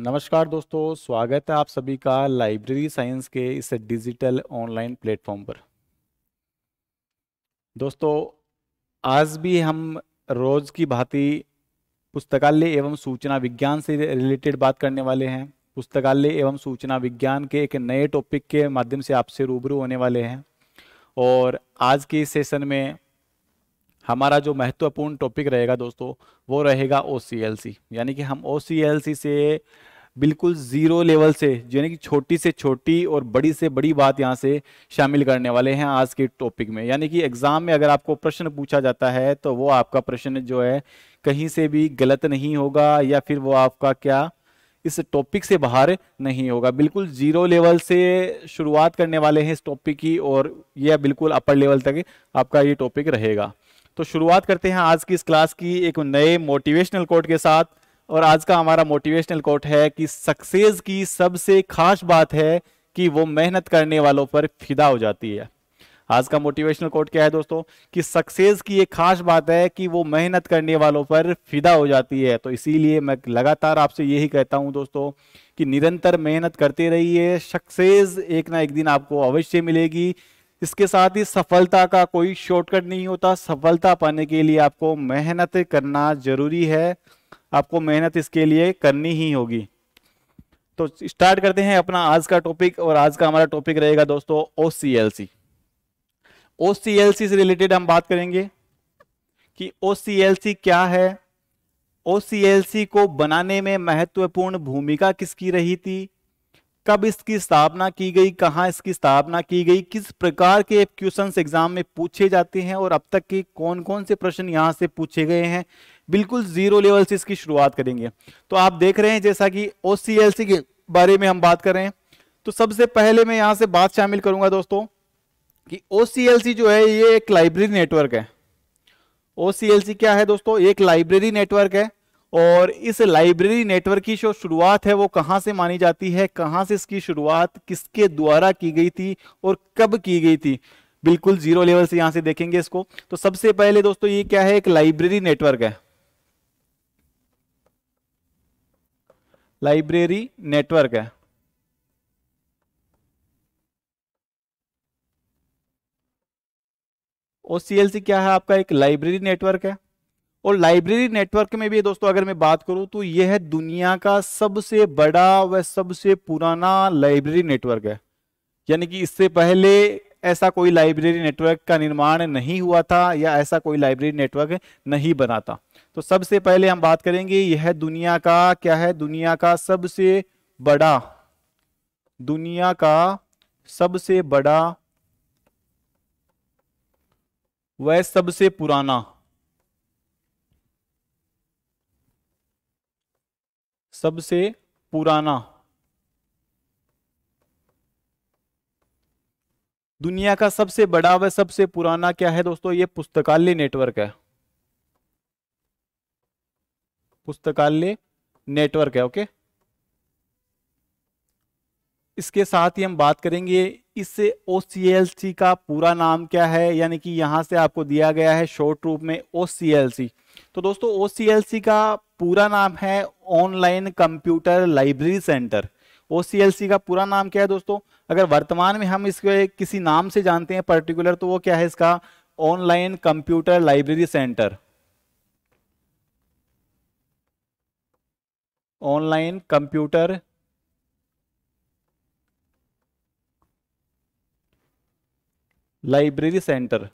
नमस्कार दोस्तों स्वागत है आप सभी का लाइब्रेरी साइंस के इस डिजिटल ऑनलाइन प्लेटफॉर्म पर दोस्तों आज भी हम रोज की भांति पुस्तकालय एवं सूचना विज्ञान से रिलेटेड बात करने वाले हैं पुस्तकालय एवं सूचना विज्ञान के एक नए टॉपिक के माध्यम से आपसे रूबरू होने वाले हैं और आज के इस सेशन में हमारा जो महत्वपूर्ण टॉपिक रहेगा दोस्तों वो रहेगा ओ यानी कि हम ओ से बिल्कुल ज़ीरो लेवल से यानी कि छोटी से छोटी और बड़ी से बड़ी बात यहाँ से शामिल करने वाले हैं आज के टॉपिक में यानी कि एग्ज़ाम में अगर आपको प्रश्न पूछा जाता है तो वो आपका प्रश्न जो है कहीं से भी गलत नहीं होगा या फिर वो आपका क्या इस टॉपिक से बाहर नहीं होगा बिल्कुल जीरो लेवल से शुरुआत करने वाले हैं इस टॉपिक की और यह बिल्कुल अपर लेवल तक आपका ये टॉपिक रहेगा तो शुरुआत करते हैं आज की इस क्लास की एक नए मोटिवेशनल कोट के साथ और आज का हमारा मोटिवेशनल कोट है कि सक्सेस की सबसे खास बात है कि वो मेहनत करने वालों पर फिदा हो जाती है आज का मोटिवेशनल कोट क्या है दोस्तों कि सक्सेस की एक खास बात है कि वो मेहनत करने वालों पर फिदा हो जाती है तो इसीलिए मैं लगातार आपसे यही कहता हूं दोस्तों कि निरंतर मेहनत करते रहिए सक्सेस एक ना एक दिन आपको अवश्य मिलेगी इसके साथ ही सफलता का कोई शॉर्टकट नहीं होता सफलता पाने के लिए आपको मेहनत करना जरूरी है आपको मेहनत इसके लिए करनी ही होगी तो स्टार्ट करते हैं अपना आज का टॉपिक और आज का हमारा टॉपिक रहेगा दोस्तों ओ सी एल सी ओ सी एल सी से रिलेटेड हम बात करेंगे कि ओ सी एल सी क्या है ओ सी एल सी को बनाने में महत्वपूर्ण भूमिका किसकी रही थी कब इसकी स्थापना की गई कहाँ इसकी स्थापना की गई किस प्रकार के क्वेश्चन एग्जाम में पूछे जाते हैं और अब तक के कौन कौन से प्रश्न यहाँ से पूछे गए हैं बिल्कुल जीरो लेवल से इसकी शुरुआत करेंगे तो आप देख रहे हैं जैसा कि ओ के बारे में हम बात कर रहे हैं तो सबसे पहले मैं यहाँ से बात शामिल करूंगा दोस्तों कि ओ जो है ये एक लाइब्रेरी नेटवर्क है ओ क्या है दोस्तों एक लाइब्रेरी नेटवर्क है और इस लाइब्रेरी नेटवर्क की जो शुरुआत है वो कहाँ से मानी जाती है कहाँ से इसकी शुरुआत किसके द्वारा की गई थी और कब की गई थी बिल्कुल जीरो लेवल से यहाँ से देखेंगे इसको तो सबसे पहले दोस्तों ये क्या है एक लाइब्रेरी नेटवर्क है लाइब्रेरी नेटवर्क है ओ क्या है आपका एक लाइब्रेरी नेटवर्क है और लाइब्रेरी नेटवर्क में भी दोस्तों अगर मैं बात करूं तो यह है दुनिया का सबसे बड़ा व सबसे पुराना लाइब्रेरी नेटवर्क है यानी कि इससे पहले ऐसा कोई लाइब्रेरी नेटवर्क का निर्माण नहीं हुआ था या ऐसा कोई लाइब्रेरी नेटवर्क नहीं बना था तो सबसे पहले हम बात करेंगे यह दुनिया का क्या है दुनिया का सबसे बड़ा दुनिया का सबसे बड़ा वह सबसे पुराना सबसे पुराना दुनिया का सबसे बड़ा व सबसे पुराना क्या है दोस्तों ये पुस्तकालय नेटवर्क है पुस्तकालय नेटवर्क है ओके okay? इसके साथ ही हम बात करेंगे इस ओ का पूरा नाम क्या है यानी कि यहाँ से आपको दिया गया है शॉर्ट रूप में ओ तो दोस्तों ओ का पूरा नाम है online computer library center O का पूरा नाम क्या है दोस्तों अगर वर्तमान में हम इसके किसी नाम से जानते हैं पर्टिकुलर तो वो क्या है इसका online computer library center online computer library center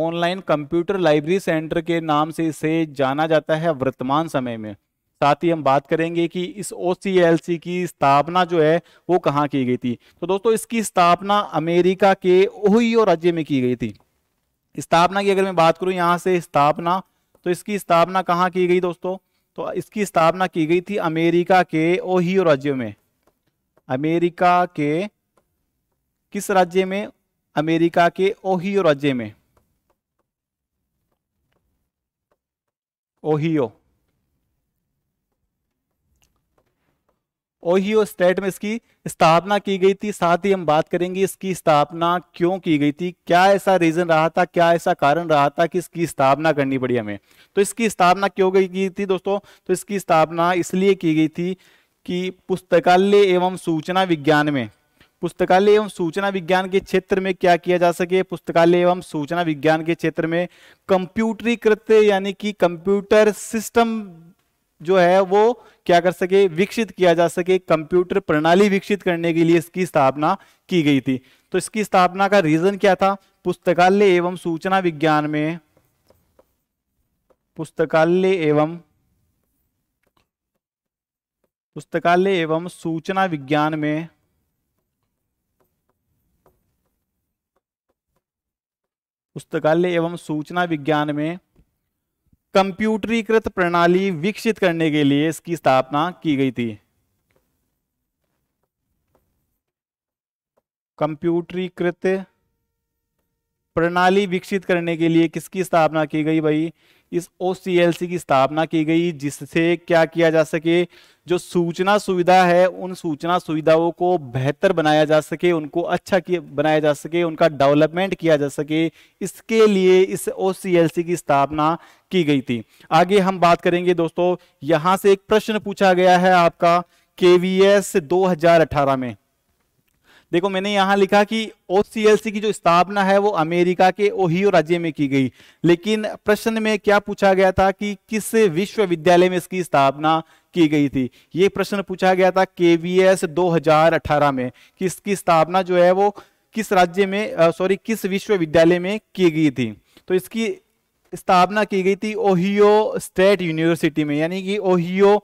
online computer library center के नाम से इसे जाना जाता है वर्तमान समय में साथ ही हम बात करेंगे कि इस ओ की स्थापना जो है वो कहाँ की गई थी तो दोस्तों इसकी स्थापना अमेरिका के ओहियो राज्य में की गई थी स्थापना की अगर मैं बात करूं यहाँ से स्थापना तो इसकी स्थापना कहाँ की गई दोस्तों तो इसकी स्थापना की गई थी अमेरिका के ओहियो राज्य में अमेरिका के किस राज्य में अमेरिका के ओहियो राज्य में ओहियो ओहियो स्टेट में इसकी स्थापना की गई थी साथ ही हम बात करेंगे इसकी स्थापना क्यों की गई थी क्या ऐसा रीजन रहा था क्या ऐसा कारण रहा था कि इसकी स्थापना करनी पड़ी हमें तो इसकी स्थापना क्यों की थी दोस्तों तो इसकी स्थापना इसलिए की गई थी कि पुस्तकालय एवं सूचना विज्ञान में पुस्तकालय एवं सूचना विज्ञान के क्षेत्र में क्या किया जा सके पुस्तकालय एवं सूचना विज्ञान के क्षेत्र में कंप्यूटरीकृत यानी कि कंप्यूटर सिस्टम जो है वो क्या कर सके विकसित किया जा सके कंप्यूटर प्रणाली विकसित करने के लिए इसकी स्थापना की गई थी तो इसकी स्थापना का रीजन क्या था पुस्तकालय एवं सूचना विज्ञान में पुस्तकालय एवं पुस्तकालय एवं सूचना विज्ञान में पुस्तकालय एवं सूचना विज्ञान में कंप्यूटरीकृत प्रणाली विकसित करने के लिए इसकी स्थापना की गई थी कंप्यूटरीकृत प्रणाली विकसित करने के लिए किसकी स्थापना की गई भाई इस ओ की स्थापना की गई जिससे क्या किया जा सके जो सूचना सुविधा है उन सूचना सुविधाओं को बेहतर बनाया जा सके उनको अच्छा किया बनाया जा सके उनका डेवलपमेंट किया जा सके इसके लिए इस ओ की स्थापना की गई थी आगे हम बात करेंगे दोस्तों यहाँ से एक प्रश्न पूछा गया है आपका के 2018 में देखो मैंने यहाँ लिखा कि ओ की जो स्थापना है वो अमेरिका के ओहियो राज्य में की गई लेकिन प्रश्न में क्या पूछा गया था कि किस विश्वविद्यालय में इसकी स्थापना की गई थी ये प्रश्न पूछा गया था केवीएस 2018 में कि इसकी स्थापना जो है वो किस राज्य में सॉरी किस विश्वविद्यालय में की गई थी तो इसकी स्थापना की गई थी ओहियो स्टेट यूनिवर्सिटी में यानी कि ओहियो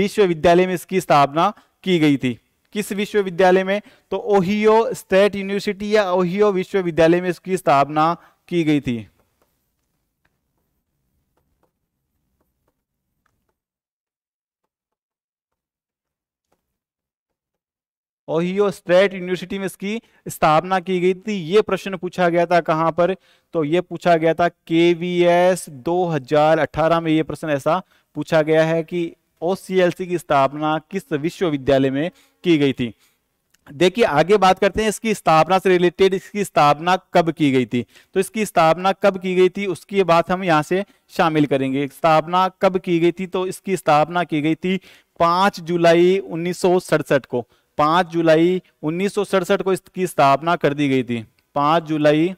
विश्वविद्यालय में इसकी स्थापना की गई थी किस विश्वविद्यालय में तो ओहियो स्टेट यूनिवर्सिटी या ओहियो विश्वविद्यालय में इसकी स्थापना की गई थी ओहियो स्टेट यूनिवर्सिटी में इसकी स्थापना की गई थी ये प्रश्न पूछा गया था कहां पर तो ये पूछा गया था केवीएस 2018 दो हजार अठारह में ये प्रश्न ऐसा पूछा गया है कि ओ की स्थापना किस विश्वविद्यालय में की गई थी देखिए आगे बात करते हैं इसकी स्थापना से रिलेटेड इसकी स्थापना कब की गई थी तो इसकी स्थापना कब की गई थी उसकी बात हम यहाँ से शामिल करेंगे स्थापना कब की गई थी तो इसकी स्थापना की गई थी पांच जुलाई उन्नीस को पांच जुलाई उन्नीस को इसकी स्थापना कर दी गई थी पांच जुलाई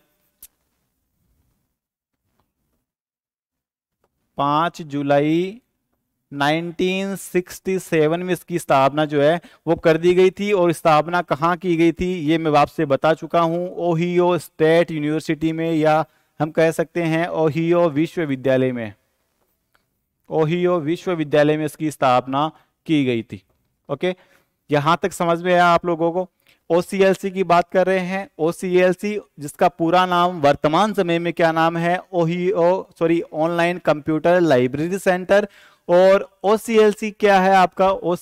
पांच जुलाई 1967 में इसकी स्थापना जो है वो कर दी गई थी और स्थापना कहाँ की गई थी ये मैं आपसे बता चुका हूँ ओहियो स्टेट यूनिवर्सिटी में या हम कह सकते हैं ओहियो विश्वविद्यालय में ओहियो विश्वविद्यालय में इसकी स्थापना की गई थी ओके यहाँ तक समझ में आया आप लोगों को ओ की बात कर रहे हैं ओ जिसका पूरा नाम वर्तमान समय में क्या नाम है Ohio sorry online computer library center और ओ क्या है आपका ओ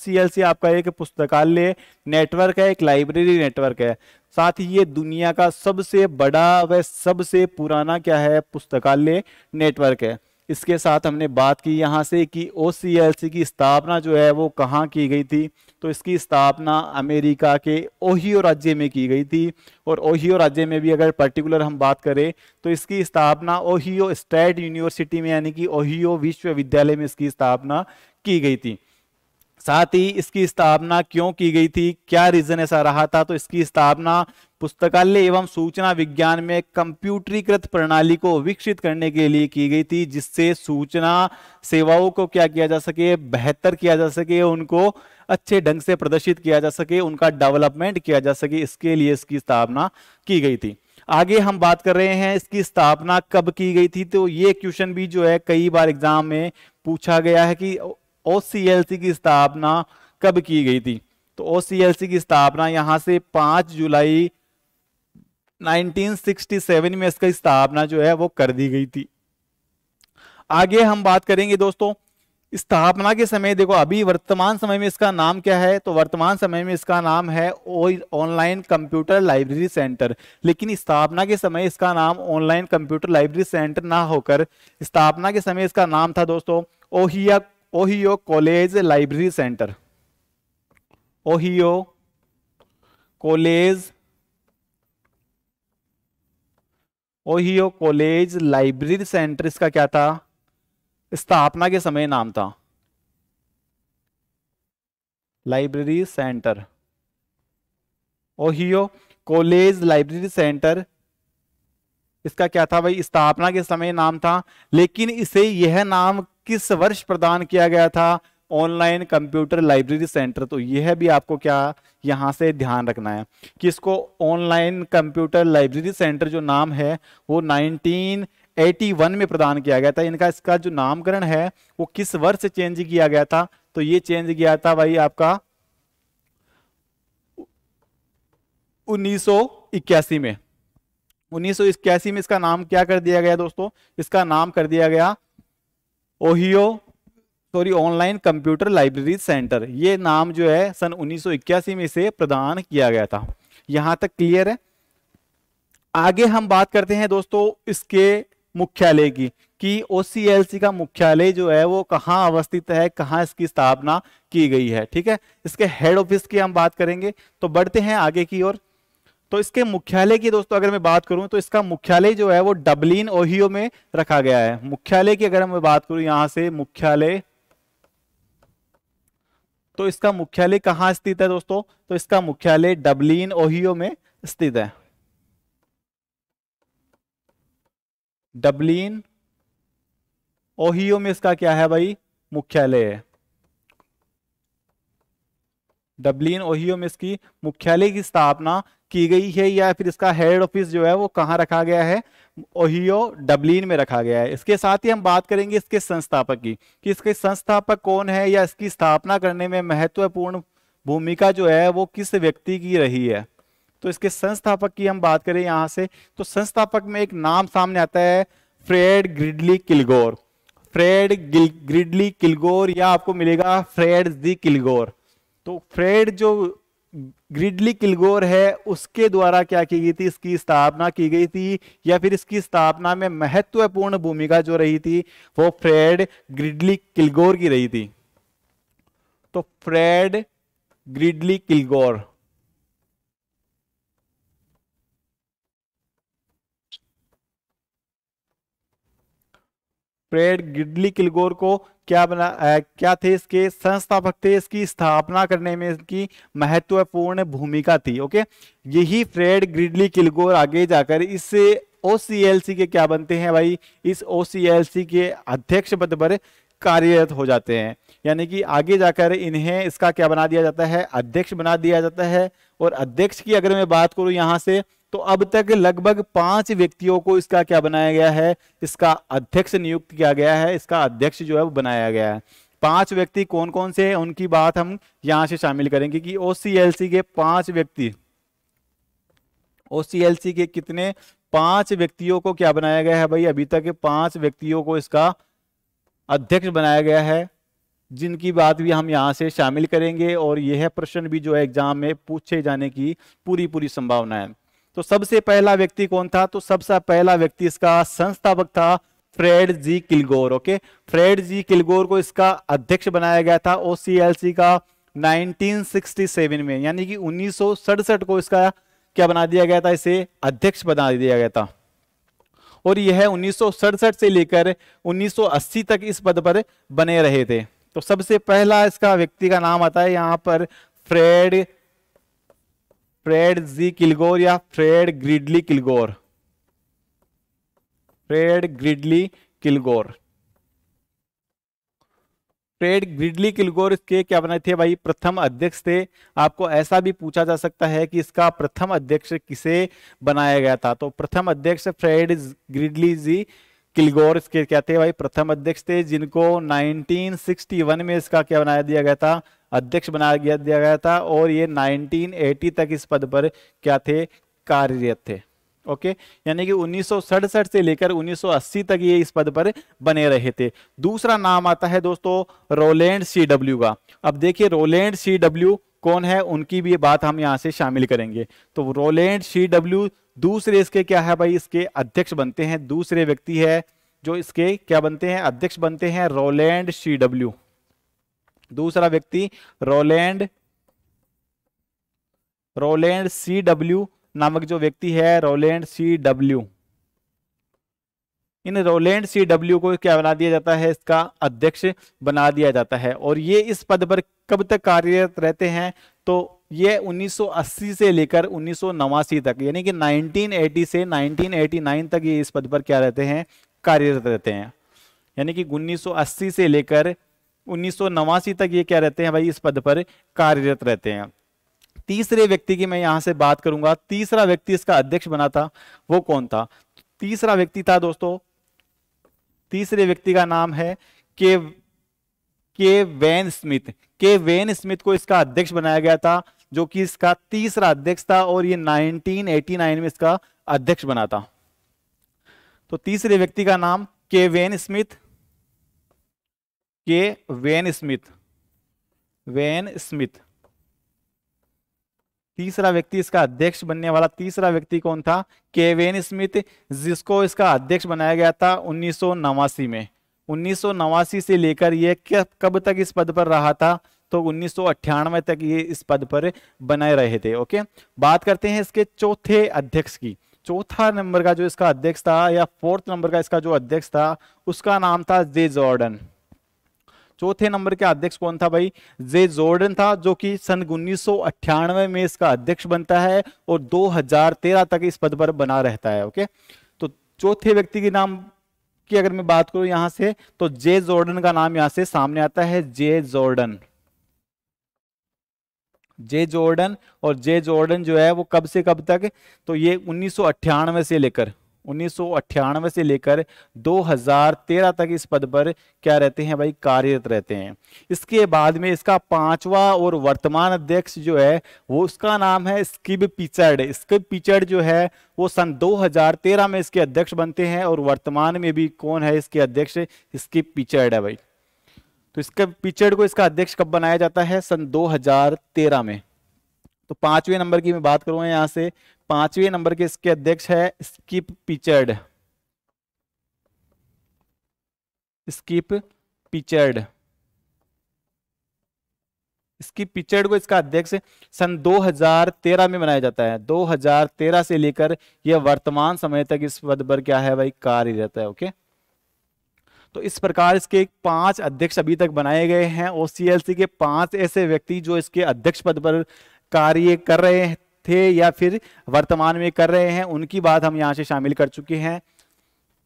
आपका एक पुस्तकालय नेटवर्क है एक लाइब्रेरी नेटवर्क है साथ ही ये दुनिया का सबसे बड़ा व सबसे पुराना क्या है पुस्तकालय नेटवर्क है इसके साथ हमने बात की यहाँ से कि ओ की स्थापना जो है वो कहाँ की गई थी तो इसकी स्थापना अमेरिका के ओहियो राज्य में की गई थी और ओहियो राज्य में भी अगर पर्टिकुलर हम बात करें तो इसकी स्थापना ओहियो स्टेट यूनिवर्सिटी में यानी कि ओहियो विश्वविद्यालय में इसकी स्थापना की गई थी साथ ही इसकी स्थापना क्यों की गई थी क्या रीजन ऐसा रहा था तो इसकी स्थापना पुस्तकालय एवं सूचना विज्ञान में कंप्यूटरीकृत प्रणाली को विकसित करने के लिए की गई थी जिससे सूचना सेवाओं को क्या किया जा सके बेहतर किया जा सके उनको अच्छे ढंग से प्रदर्शित किया जा सके उनका डेवलपमेंट किया जा सके इसके लिए इसकी स्थापना की गई थी आगे हम बात कर रहे हैं इसकी स्थापना कब की गई थी तो ये क्वेश्चन भी जो है कई बार एग्जाम में पूछा गया है कि ओ की स्थापना कब की गई थी तो ओ की स्थापना यहां से पाँच जुलाई 1967 में इसका स्थापना जो है वो कर दी गई थी आगे हम बात करेंगे दोस्तों स्थापना के समय देखो अभी वर्तमान समय में इसका नाम क्या है तो वर्तमान समय में इसका नाम है ऑनलाइन कंप्यूटर लाइब्रेरी सेंटर लेकिन स्थापना के समय इसका नाम ऑनलाइन कंप्यूटर लाइब्रेरी सेंटर ना होकर स्थापना के समय इसका नाम था दोस्तों Ohio Ohio college library center Ohio college Ohio college library center इसका क्या था स्थापना के समय नाम था library center Ohio college library center इसका क्या था भाई स्थापना के समय नाम था लेकिन इसे यह नाम किस वर्ष प्रदान किया गया था ऑनलाइन कंप्यूटर लाइब्रेरी सेंटर तो यह भी आपको क्या यहां से ध्यान रखना है कि इसको ऑनलाइन कंप्यूटर लाइब्रेरी सेंटर जो नाम है वो 1981 में प्रदान किया गया था इनका इसका जो नामकरण है वो किस वर्ष से चेंज किया गया था तो ये चेंज किया था भाई आपका 1981 में 1981 में इसका नाम क्या कर दिया गया दोस्तों इसका नाम कर दिया गया Ohio sorry online computer library center ये नाम जो है सन 1981 में इसे प्रदान किया गया था यहां तक क्लियर है आगे हम बात करते हैं दोस्तों इसके मुख्यालय की कि ओसीएलसी का मुख्यालय जो है वो कहाँ अवस्थित है कहाँ इसकी स्थापना की गई है ठीक है इसके हेड ऑफिस की हम बात करेंगे तो बढ़ते हैं आगे की ओर तो इसके मुख्यालय की दोस्तों अगर मैं बात करूं तो इसका मुख्यालय जो है वो डबलिन ओहियो में रखा गया है मुख्यालय की अगर मैं बात करूं यहां से मुख्यालय तो इसका मुख्यालय कहां स्थित है दोस्तों तो इसका मुख्यालय डबलिन ओहियो में स्थित है डबलिन ओहियो में इसका क्या है भाई मुख्यालय है डब्लिन ओहियो में इसकी मुख्यालय की स्थापना की गई है या फिर इसका हेड ऑफिस जो है वो कहाँ रखा गया है ओहियो डब्लिन में रखा गया है इसके साथ ही हम बात करेंगे इसके संस्थापक की कि इसके संस्थापक कौन है या इसकी स्थापना करने में महत्वपूर्ण भूमिका जो है वो किस व्यक्ति की रही है तो इसके संस्थापक की हम बात करें यहाँ से तो संस्थापक में एक नाम सामने आता है Fred Gridley Kilgour Fred Gridley Kilgour या आपको मिलेगा फ्रेड दी किलगोर तो फ्रेड जो ग्रिडली किलगोर है उसके द्वारा क्या की गई थी इसकी स्थापना की गई थी या फिर इसकी स्थापना में महत्वपूर्ण भूमिका जो रही थी वो फ्रेड ग्रिडली किलगोर की रही थी तो Fred Gridley Kilgour Fred Gridley Kilgour को क्या बना आ, क्या थे इसके संस्थापक थे इसकी स्थापना करने में इसकी महत्वपूर्ण भूमिका थी ओके यही फ्रेड ग्रिडली किलगोर आगे जाकर इस ओ के क्या बनते हैं भाई इस ओ के अध्यक्ष पद पर कार्यरत हो जाते हैं यानी कि आगे जाकर इन्हें इसका क्या बना दिया जाता है अध्यक्ष बना दिया जाता है और अध्यक्ष की अगर मैं बात करूं यहाँ से तो अब तक लगभग पांच व्यक्तियों को इसका क्या बनाया गया है इसका अध्यक्ष नियुक्त किया गया है इसका अध्यक्ष जो है वो बनाया गया है पांच व्यक्ति कौन कौन से हैं उनकी बात हम यहां से शामिल करेंगे कि ओसीएलसी के पांच व्यक्ति ओसीएलसी के कितने पांच व्यक्तियों को क्या बनाया गया है भाई अभी तक पांच व्यक्तियों को इसका अध्यक्ष बनाया गया है जिनकी बात भी हम यहाँ से शामिल करेंगे और यह प्रश्न भी जो है एग्जाम में पूछे जाने की पूरी पूरी संभावना है तो सबसे पहला व्यक्ति कौन था तो सबसे पहला व्यक्ति इसका संस्थापक था Fred G Kilgour okay Fred G Kilgour को इसका अध्यक्ष बनाया गया था ओसीएलसी का 1967 में यानी कि उन्नीस को इसका क्या बना दिया गया था इसे अध्यक्ष बना दिया गया था और यह उन्नीस से लेकर 1980 तक इस पद पर बने रहे थे तो सबसे पहला इसका व्यक्ति का नाम आता है यहां पर फ्रेड फ्रेड जी किलगोर या Fred Gridley Kilgour Fred Gridley Kilgour Fred Gridley Kilgour इसके क्या बने थे भाई प्रथम अध्यक्ष थे आपको ऐसा भी पूछा जा सकता है कि इसका प्रथम अध्यक्ष किसे बनाया गया था तो प्रथम अध्यक्ष फ्रेड ग्रिडली जी किलगोर इसके क्या थे भाई प्रथम अध्यक्ष थे जिनको 1961 में इसका क्या बनाया दिया गया था अध्यक्ष बनाया गया दिया गया था और ये 1980 तक इस पद पर क्या थे कार्यरत थे ओके यानी कि उन्नीस से लेकर 1980 तक ये इस पद पर बने रहे थे दूसरा नाम आता है दोस्तों रोलैंड सी डब्ल्यू का अब देखिए रोलैंड सी डब्ल्यू कौन है उनकी भी ये बात हम यहाँ से शामिल करेंगे तो रोलैंड सी डब्ल्यू दूसरे इसके क्या है भाई इसके अध्यक्ष बनते हैं दूसरे व्यक्ति है जो इसके क्या बनते हैं अध्यक्ष बनते हैं रोलैंड सी डब्ल्यू दूसरा व्यक्ति रोलैंड रोलैंड सी डब्ल्यू नामक जो व्यक्ति है रोलैंड सी डब्ल्यू इन रोलैंड सी डब्ल्यू को क्या बना दिया जाता है इसका अध्यक्ष बना दिया जाता है और ये इस पद पर कब तक कार्यरत रहते हैं तो ये 1980 से लेकर उन्नीस तक यानी कि 1980 से 1989 तक ये इस पद पर क्या रहते हैं कार्यरत रहते हैं यानी कि 1980 से लेकर उन्नीस तक ये क्या रहते हैं भाई इस पद पर कार्यरत रहते हैं तीसरे व्यक्ति की मैं यहां से बात करूंगा तीसरा व्यक्ति इसका अध्यक्ष बना था वो कौन था तीसरा व्यक्ति था दोस्तों तीसरे व्यक्ति का नाम है के K Wayne Smith K Wayne Smith को इसका अध्यक्ष बनाया गया था जो कि इसका तीसरा अध्यक्ष था और ये 1989 में इसका अध्यक्ष बना था तो तीसरे व्यक्ति का नाम K Wayne Smith K Wayne Smith Wayne Smith तीसरा व्यक्ति इसका अध्यक्ष बनने वाला तीसरा व्यक्ति कौन था केवेन स्मिथ जिसको इसका अध्यक्ष बनाया गया था उन्नीस में 1989 से लेकर ये कब तक इस पद पर रहा था तो उन्नीस तक ये इस पद पर बनाए रहे थे ओके बात करते हैं इसके चौथे अध्यक्ष की चौथा नंबर का जो इसका अध्यक्ष था या फोर्थ नंबर का इसका जो अध्यक्ष था उसका नाम था जे जॉर्डन चौथे नंबर के अध्यक्ष कौन था भाई जे जॉर्डन था जो कि सन उन्नीस में इसका अध्यक्ष बनता है और 2013 तक इस पद पर बना रहता है ओके तो चौथे व्यक्ति के नाम की अगर मैं बात करूं यहां से तो जे जॉर्डन का नाम यहां से सामने आता है जे जॉर्डन जे जॉर्डन और जे जॉर्डन जो है वो कब से कब तक तो ये उन्नीस से लेकर उन्नीस से लेकर 2013 तक इस पद पर क्या रहते हैं भाई कार्यरत रहते हैं इसके बाद में इसका पांचवा और वर्तमान अध्यक्ष जो है वो उसका नाम है स्किब पिचर्ड स्किब पिचर्ड जो है वो सन 2013 में इसके अध्यक्ष बनते हैं और वर्तमान में भी कौन है इसके अध्यक्ष स्किब पिचर्ड है भाई तो इसके पिचर्ड को इसका अध्यक्ष कब बनाया जाता है सन दो में तो पांचवें नंबर की मैं बात करूंगा यहाँ से पांचवें नंबर के इसके अध्यक्ष है स्किप पिचर्ड स्किप पिचर्ड इसकी पिचर्ड को इसका अध्यक्ष सन 2013 में बनाया जाता है 2013 से लेकर यह वर्तमान समय तक इस पद पर क्या है भाई कार्य रहता है ओके तो इस प्रकार इसके पांच अध्यक्ष अभी तक बनाए गए हैं ओसीएलसी के पांच ऐसे व्यक्ति जो इसके अध्यक्ष पद पर कार्य कर रहे थे या फिर वर्तमान में कर रहे हैं उनकी बात हम यहाँ से शामिल कर चुके हैं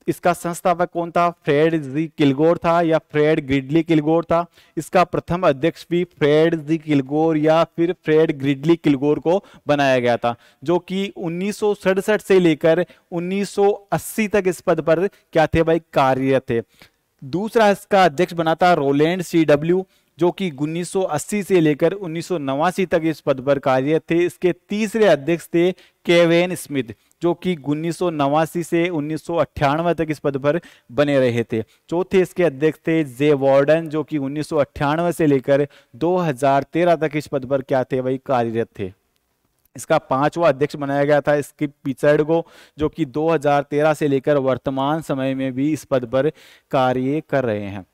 इसका संस्थापक कौन था फ्रेड जी किलगोर था या फ्रेड ग्रिडली किलगोर था इसका प्रथम अध्यक्ष भी फ्रेड जी किलगोर या फिर फ्रेड ग्रिडली किलगोर को बनाया गया था जो कि उन्नीस से लेकर 1980 तक इस पद पर क्या थे भाई कार्यरत थे दूसरा इसका अध्यक्ष बना था रोलैंड सी डब्ल्यू जो कि 1980 से लेकर उन्नीस तक इस पद पर कार्यरत थे इसके तीसरे अध्यक्ष थे केवेन स्मिथ जो कि उन्नीस से उन्नीस तक इस पद पर बने रहे थे चौथे इसके अध्यक्ष थे जे वार्डन जो कि उन्नीस से लेकर 2013 तक इस पद पर क्या थे वही कार्यरत थे इसका पांचवा अध्यक्ष बनाया गया था इसके पिचर्ड को जो कि 2013 से लेकर वर्तमान समय में भी इस पद पर कार्य कर रहे हैं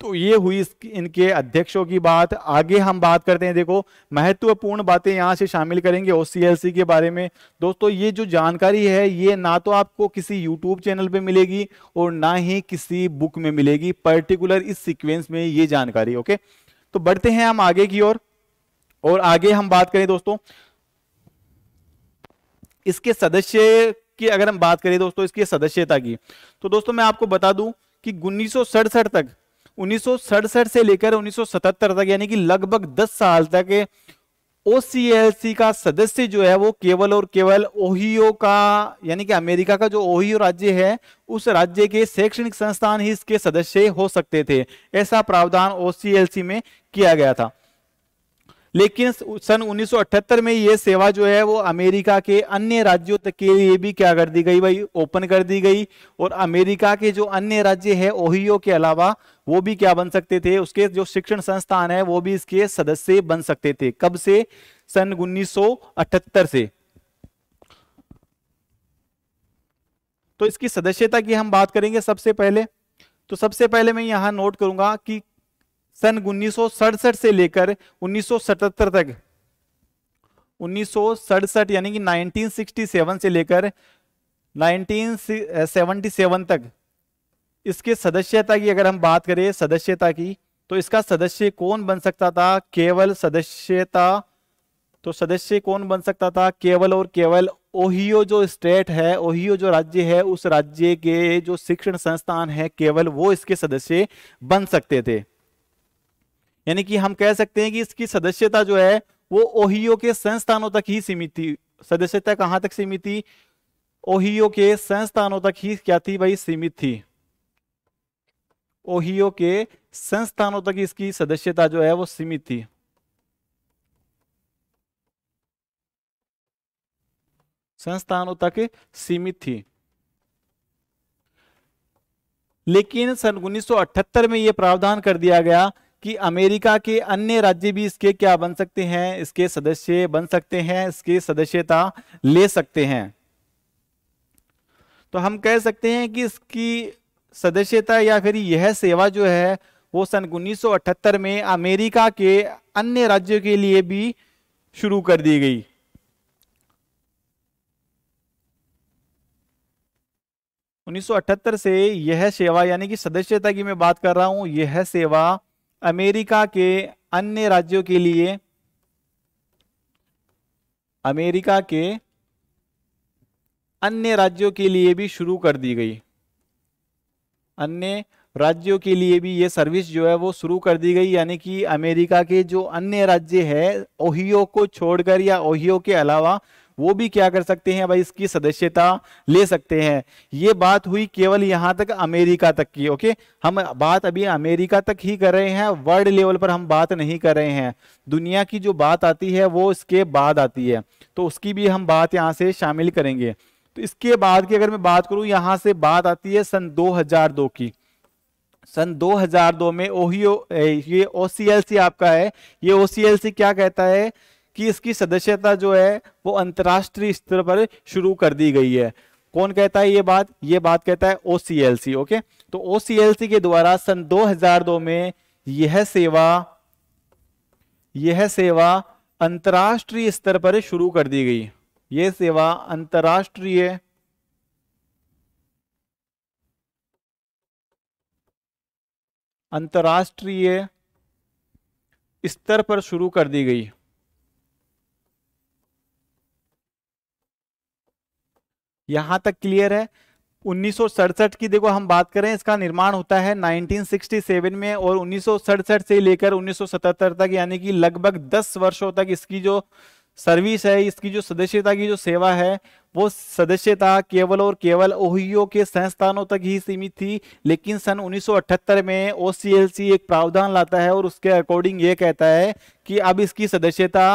तो ये हुई इनके अध्यक्षों की बात आगे हम बात करते हैं देखो महत्वपूर्ण बातें यहाँ से शामिल करेंगे ओ के बारे में दोस्तों ये जो जानकारी है ये ना तो आपको किसी यूट्यूब चैनल पे मिलेगी और ना ही किसी बुक में मिलेगी पर्टिकुलर इस सीक्वेंस में ये जानकारी ओके तो बढ़ते हैं हम आगे की ओर और, और आगे हम बात करें दोस्तों इसके सदस्य की अगर हम बात करें दोस्तों इसकी सदस्यता की तो दोस्तों मैं आपको बता दूं कि उन्नीस तक उन्नीस से लेकर 1977 तक यानी कि लगभग 10 साल तक ओसीएलसी का सदस्य जो है वो केवल और केवल ओहियो का यानी कि अमेरिका का जो ओहियो राज्य है उस राज्य के शैक्षणिक संस्थान ही इसके सदस्य हो सकते थे ऐसा प्रावधान ओसीएलसी में किया गया था लेकिन सन 1978 में यह सेवा जो है वो अमेरिका के अन्य राज्यों तक के लिए भी क्या कर दी गई भाई ओपन कर दी गई और अमेरिका के जो अन्य राज्य है ओहियो के अलावा वो भी क्या बन सकते थे उसके जो शिक्षण संस्थान है वो भी इसके सदस्य बन सकते थे कब से सन 1978 से तो इसकी सदस्यता की हम बात करेंगे सबसे पहले तो सबसे पहले मैं यहां नोट करूंगा कि सन उन्नीस से लेकर उन्नीस तक उन्नीस यानी कि 1967 से लेकर 1977 तक इसके सदस्यता की अगर हम बात करें सदस्यता की तो इसका सदस्य कौन बन सकता था केवल सदस्यता तो सदस्य कौन बन सकता था केवल और केवल ओहियो जो स्टेट है ओहियो जो राज्य है उस राज्य के जो शिक्षण संस्थान है केवल वो इसके सदस्य बन सकते थे यानी कि हम कह सकते हैं कि इसकी सदस्यता जो है वो ओहियो के संस्थानों तक ही सीमित थी सदस्यता कहां तक सीमित थी ओहियो के संस्थानों तक ही क्या थी भाई सीमित थी ओहियो के संस्थानों तक इसकी सदस्यता जो है वो सीमित थी संस्थानों तक सीमित थी लेकिन सन 1978 में यह प्रावधान कर दिया गया कि अमेरिका के अन्य राज्य भी इसके क्या बन सकते हैं इसके सदस्य बन सकते हैं इसके सदस्यता ले सकते हैं तो हम कह सकते हैं कि इसकी सदस्यता या फिर यह सेवा जो है वो सन 1978 में अमेरिका के अन्य राज्यों के लिए भी शुरू कर दी गई उन्नीस से यह सेवा यानी कि सदस्यता की मैं बात कर रहा हूं यह सेवा अमेरिका के अन्य राज्यों के लिए अमेरिका के अन्य राज्यों के लिए भी शुरू कर दी गई अन्य राज्यों के लिए भी ये सर्विस जो है वो शुरू कर दी गई यानी कि अमेरिका के जो अन्य राज्य है ओहियो को छोड़कर या ओहियो के अलावा वो भी क्या कर सकते हैं भाई इसकी सदस्यता ले सकते हैं ये बात हुई केवल यहाँ तक अमेरिका तक की ओके हम बात अभी अमेरिका तक ही कर रहे हैं वर्ल्ड लेवल पर हम बात नहीं कर रहे हैं दुनिया की जो बात आती है वो इसके बाद आती है तो उसकी भी हम बात यहाँ से शामिल करेंगे तो इसके बाद की अगर मैं बात करूं यहां से बात आती है सन दो की सन 2002 में ओहियो ये ओ आपका है ये ओ क्या कहता है कि इसकी सदस्यता जो है वो अंतर्राष्ट्रीय स्तर पर शुरू कर दी गई है कौन कहता है ये बात ये बात कहता है ओसीएलसी ओके तो ओसीएलसी के द्वारा सन 2002 में यह सेवा यह सेवा अंतर्राष्ट्रीय स्तर पर शुरू कर दी गई यह सेवा अंतर्राष्ट्रीय अंतर्राष्ट्रीय स्तर पर शुरू कर दी गई यहां तक क्लियर है उन्नीस की देखो हम बात करें इसका निर्माण होता है 1967 में और उन्नीस से लेकर 1977 तक यानी कि लगभग 10 वर्षों तक इसकी जो सर्विस है इसकी जो सदस्यता की जो सेवा है वो सदस्यता केवल और केवल ओहियो के संस्थानों तक ही सीमित थी लेकिन सन 1978 में ओ एक प्रावधान लाता है और उसके अकॉर्डिंग ये कहता है कि अब इसकी सदस्यता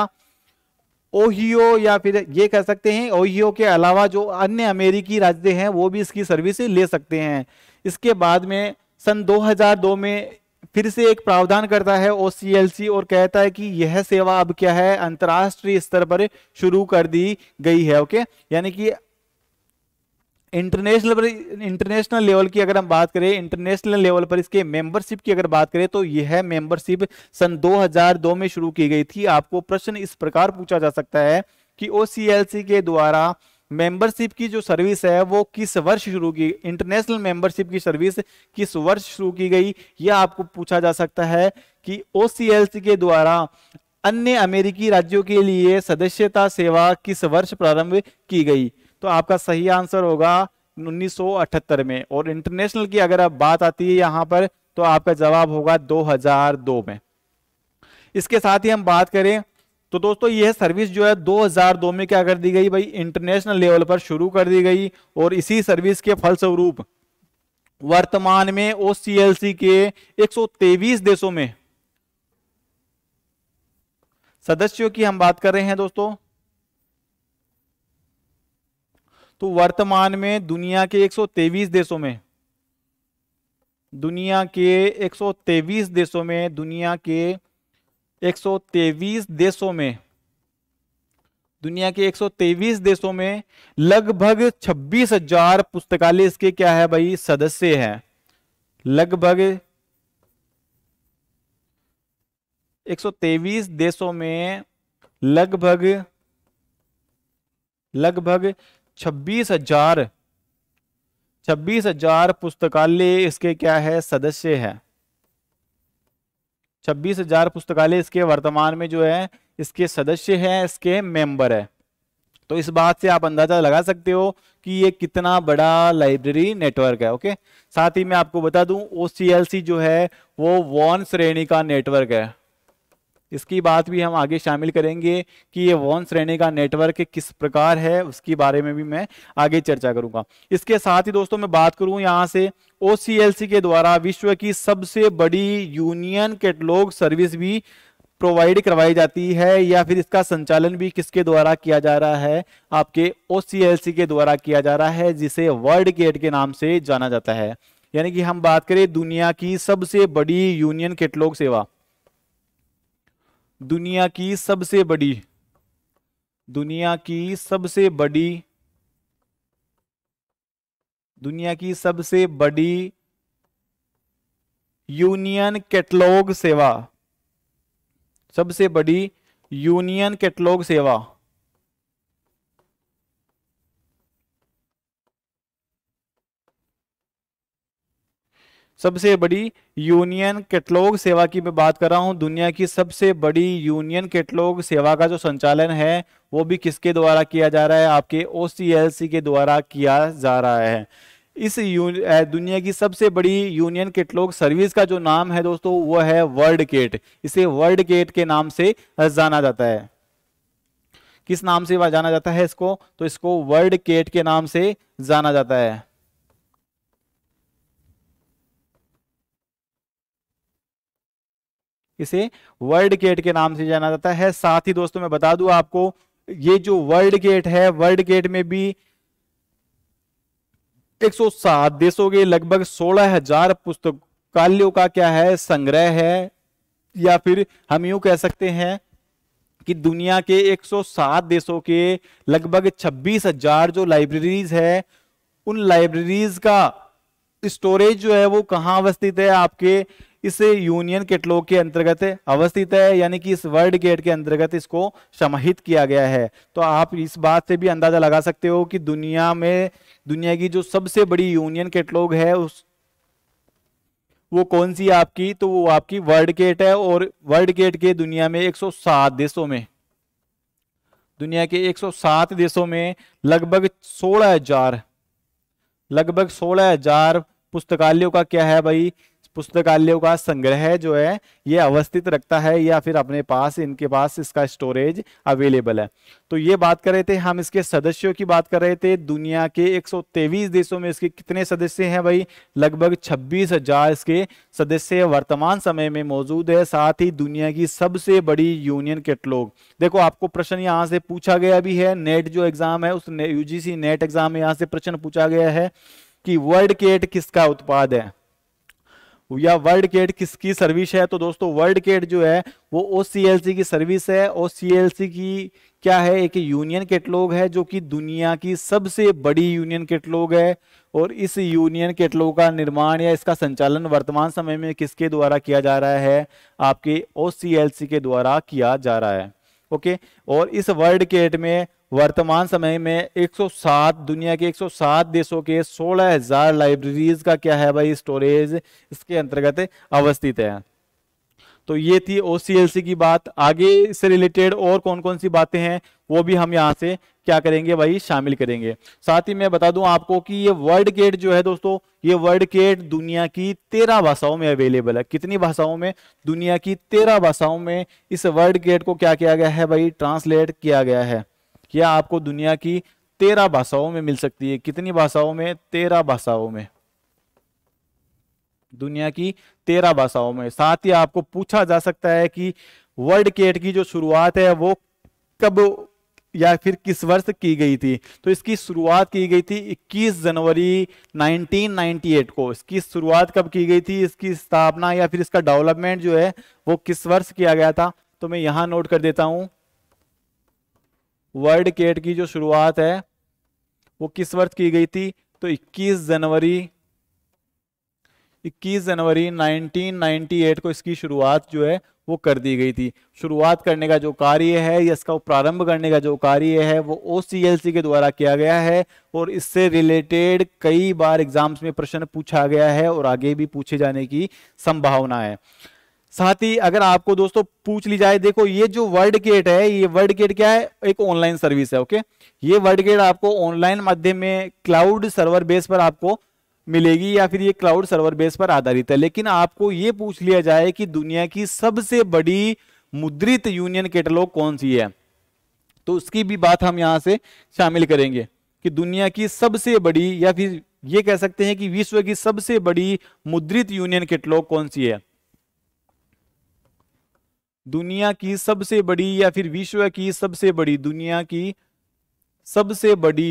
ओहियो या फिर ये कह सकते हैं ओहियो के अलावा जो अन्य अमेरिकी राज्य हैं वो भी इसकी सर्विस ले सकते हैं इसके बाद में सन 2002 में फिर से एक प्रावधान करता है ओ और कहता है कि यह सेवा अब क्या है अंतर्राष्ट्रीय स्तर पर शुरू कर दी गई है ओके यानी कि इंटरनेशनल पर इंटरनेशनल लेवल की अगर हम बात करें इंटरनेशनल लेवल पर इसके मेंबरशिप की अगर बात करें तो यह मेंबरशिप सन 2002 में शुरू की गई थी आपको प्रश्न इस प्रकार पूछा जा सकता है कि ओ के द्वारा मेंबरशिप की जो सर्विस है वो किस वर्ष शुरू की इंटरनेशनल मेंबरशिप की सर्विस किस वर्ष शुरू की गई यह आपको पूछा जा सकता है कि ओ के द्वारा अन्य अमेरिकी राज्यों के लिए सदस्यता सेवा किस वर्ष प्रारंभ की गई तो आपका सही आंसर होगा 1978 में और इंटरनेशनल की अगर आप बात आती है यहाँ पर तो आपका जवाब होगा 2002 में इसके साथ ही हम बात करें तो दोस्तों यह सर्विस जो है 2002 में क्या कर दी गई भाई इंटरनेशनल लेवल पर शुरू कर दी गई और इसी सर्विस के फलस्वरूप वर्तमान में ओ के एक देशों में सदस्यों की हम बात कर रहे हैं दोस्तों तो वर्तमान में दुनिया के 123 देशों में दुनिया के 123 देशों में दुनिया के 123 देशों में दुनिया के 123 देशों में लगभग छब्बीस हजार पुस्तकालय इसके क्या है भाई सदस्य है लगभग 123 देशों में लगभग लगभग छब्बीस हजार छब्बीस हजार पुस्तकालय इसके क्या है सदस्य है छब्बीस हजार पुस्तकालय इसके वर्तमान में जो है इसके सदस्य है इसके मेंबर है तो इस बात से आप अंदाजा लगा सकते हो कि ये कितना बड़ा लाइब्रेरी नेटवर्क है ओके साथ ही मैं आपको बता दूं ओ जो है वो वॉन श्रेणी का नेटवर्क है इसकी बात भी हम आगे शामिल करेंगे कि ये वॉन श्रेणी का नेटवर्क किस प्रकार है उसके बारे में भी मैं आगे चर्चा करूंगा इसके साथ ही दोस्तों मैं बात करूं यहाँ से ओ के द्वारा विश्व की सबसे बड़ी यूनियन कैटलॉग सर्विस भी प्रोवाइड करवाई जाती है या फिर इसका संचालन भी किसके द्वारा किया जा रहा है आपके ओ के द्वारा किया जा रहा है जिसे वर्ल्ड गेट के नाम से जाना जाता है यानी कि हम बात करें दुनिया की सबसे बड़ी यूनियन कैटलॉग सेवा दुनिया की सबसे बड़ी दुनिया की सबसे बड़ी दुनिया की सबसे बड़ी यूनियन कैटलॉग सेवा सबसे बड़ी यूनियन कैटलॉग सेवा सबसे बड़ी यूनियन कैटलॉग सेवा की मैं बात कर रहा हूं दुनिया की सबसे बड़ी यूनियन कैटलॉग सेवा का जो संचालन है वो भी किसके द्वारा किया जा रहा है आपके ओ के द्वारा किया जा रहा है इस दुनिया की सबसे बड़ी यूनियन कैटलॉग सर्विस का जो नाम है दोस्तों वो है वर्ल्ड गेट इसे वर्ल्ड गेट के नाम से जाना जाता है किस नाम से जाना जाता है इसको तो इसको वर्ल्ड गेट के नाम से जाना जाता है इसे वर्ल्ड गेट के नाम से जाना जाता है साथ ही दोस्तों मैं बता दूं आपको ये जो वर्ल्ड गेट है वर्ल्ड गेट में भी 107 देशों के लगभग सोलह हजार पुस्तकालयों का क्या है संग्रह है या फिर हम यू कह सकते हैं कि दुनिया के 107 देशों के लगभग छब्बीस हजार जो लाइब्रेरीज है उन लाइब्रेरीज का स्टोरेज जो है वो कहाँ अवस्थित है आपके इस यूनियन कैटलॉग के अंतर्गत अवस्थित है यानी कि इस वर्ल्ड गेट के अंतर्गत इसको समाहित किया गया है तो आप इस बात से भी अंदाजा लगा सकते हो कि दुनिया में दुनिया की जो सबसे बड़ी यूनियन कैटलॉग है उस वो कौन सी आपकी तो वो आपकी वर्ल्ड गेट है और वर्ल्ड गेट के दुनिया में एक देशों में दुनिया के 107 देशों में लगभग सोलह हजार लगभग सोलह हजार पुस्तकालयों का क्या है भाई पुस्तकालयों का संग्रह जो है ये अवस्थित रखता है या फिर अपने पास इनके पास इसका स्टोरेज अवेलेबल है तो ये बात कर रहे थे हम इसके सदस्यों की बात कर रहे थे दुनिया के 123 देशों में इसके कितने सदस्य हैं भाई लगभग छब्बीस हजार इसके सदस्य वर्तमान समय में मौजूद है साथ ही दुनिया की सबसे बड़ी यूनियन कैटलॉग देखो आपको प्रश्न यहाँ से पूछा गया भी है नेट जो एग्जाम है उस यूजीसी नेट एग्जाम में यहाँ से प्रश्न पूछा गया है कि वर्ल्ड केट किसका उत्पाद है या वर्ल्ड केट किसकी सर्विस है तो दोस्तों वर्ल्ड केट जो है वो ओ की सर्विस है ओ की क्या है एक यूनियन कैटलॉग है जो कि दुनिया की सबसे बड़ी यूनियन कैटलॉग है और इस यूनियन कैटलॉग का निर्माण या इसका संचालन वर्तमान समय में किसके द्वारा किया जा रहा है आपके ओ के द्वारा किया जा रहा है ओके और इस वर्ल्ड केट में वर्तमान समय में 107 दुनिया के 107 देशों के 16000 लाइब्रेरीज का क्या है भाई स्टोरेज इसके अंतर्गत अवस्थित है तो ये थी ओ की बात आगे इससे रिलेटेड और कौन कौन सी बातें हैं वो भी हम यहाँ से क्या करेंगे भाई शामिल करेंगे साथ ही मैं बता दूं आपको कि ये वर्ल्ड गेट जो है दोस्तों ये वर्ल्ड गेट दुनिया की तेरह भाषाओं में अवेलेबल है कितनी भाषाओं में दुनिया की तेरह भाषाओं में इस वर्ल्ड गेट को क्या किया गया है भाई ट्रांसलेट किया गया है यह आपको दुनिया की तेरह भाषाओं में मिल सकती है कितनी भाषाओं में तेरह भाषाओं में दुनिया की तेरह भाषाओं में साथ ही आपको पूछा जा सकता है कि वर्ल्ड केट की जो शुरुआत है वो कब या फिर किस वर्ष की गई थी तो इसकी शुरुआत की गई थी 21 जनवरी 1998 को इसकी शुरुआत कब की गई थी इसकी स्थापना या फिर इसका डेवलपमेंट जो है वो किस वर्ष किया गया था तो मैं यहां नोट कर देता हूं वर्ल्ड केट की जो शुरुआत है वो किस वर्ष की गई थी तो 21 जनवरी 21 जनवरी 1998 को इसकी शुरुआत जो है वो कर दी गई थी शुरुआत करने का जो कार्य है या इसका प्रारंभ करने का जो कार्य है वो ओ के द्वारा किया गया है और इससे रिलेटेड कई बार एग्जाम्स में प्रश्न पूछा गया है और आगे भी पूछे जाने की संभावना है साथ ही अगर आपको दोस्तों पूछ ली जाए देखो ये जो वर्ड गेट है ये वर्ड गेट क्या है एक ऑनलाइन सर्विस है ओके ये वर्ड गेट आपको ऑनलाइन माध्यम में क्लाउड सर्वर बेस पर आपको मिलेगी या फिर ये क्लाउड सर्वर बेस पर आधारित है लेकिन आपको ये पूछ लिया जाए कि दुनिया की सबसे बड़ी मुद्रित यूनियन कैटलॉग कौन सी है तो उसकी भी बात हम यहाँ से शामिल करेंगे कि दुनिया की सबसे बड़ी या फिर ये कह सकते हैं कि विश्व की सबसे बड़ी मुद्रित यूनियन कैटलॉग कौन सी है दुनिया की सबसे बड़ी या फिर विश्व की सबसे बड़ी दुनिया की सबसे बड़ी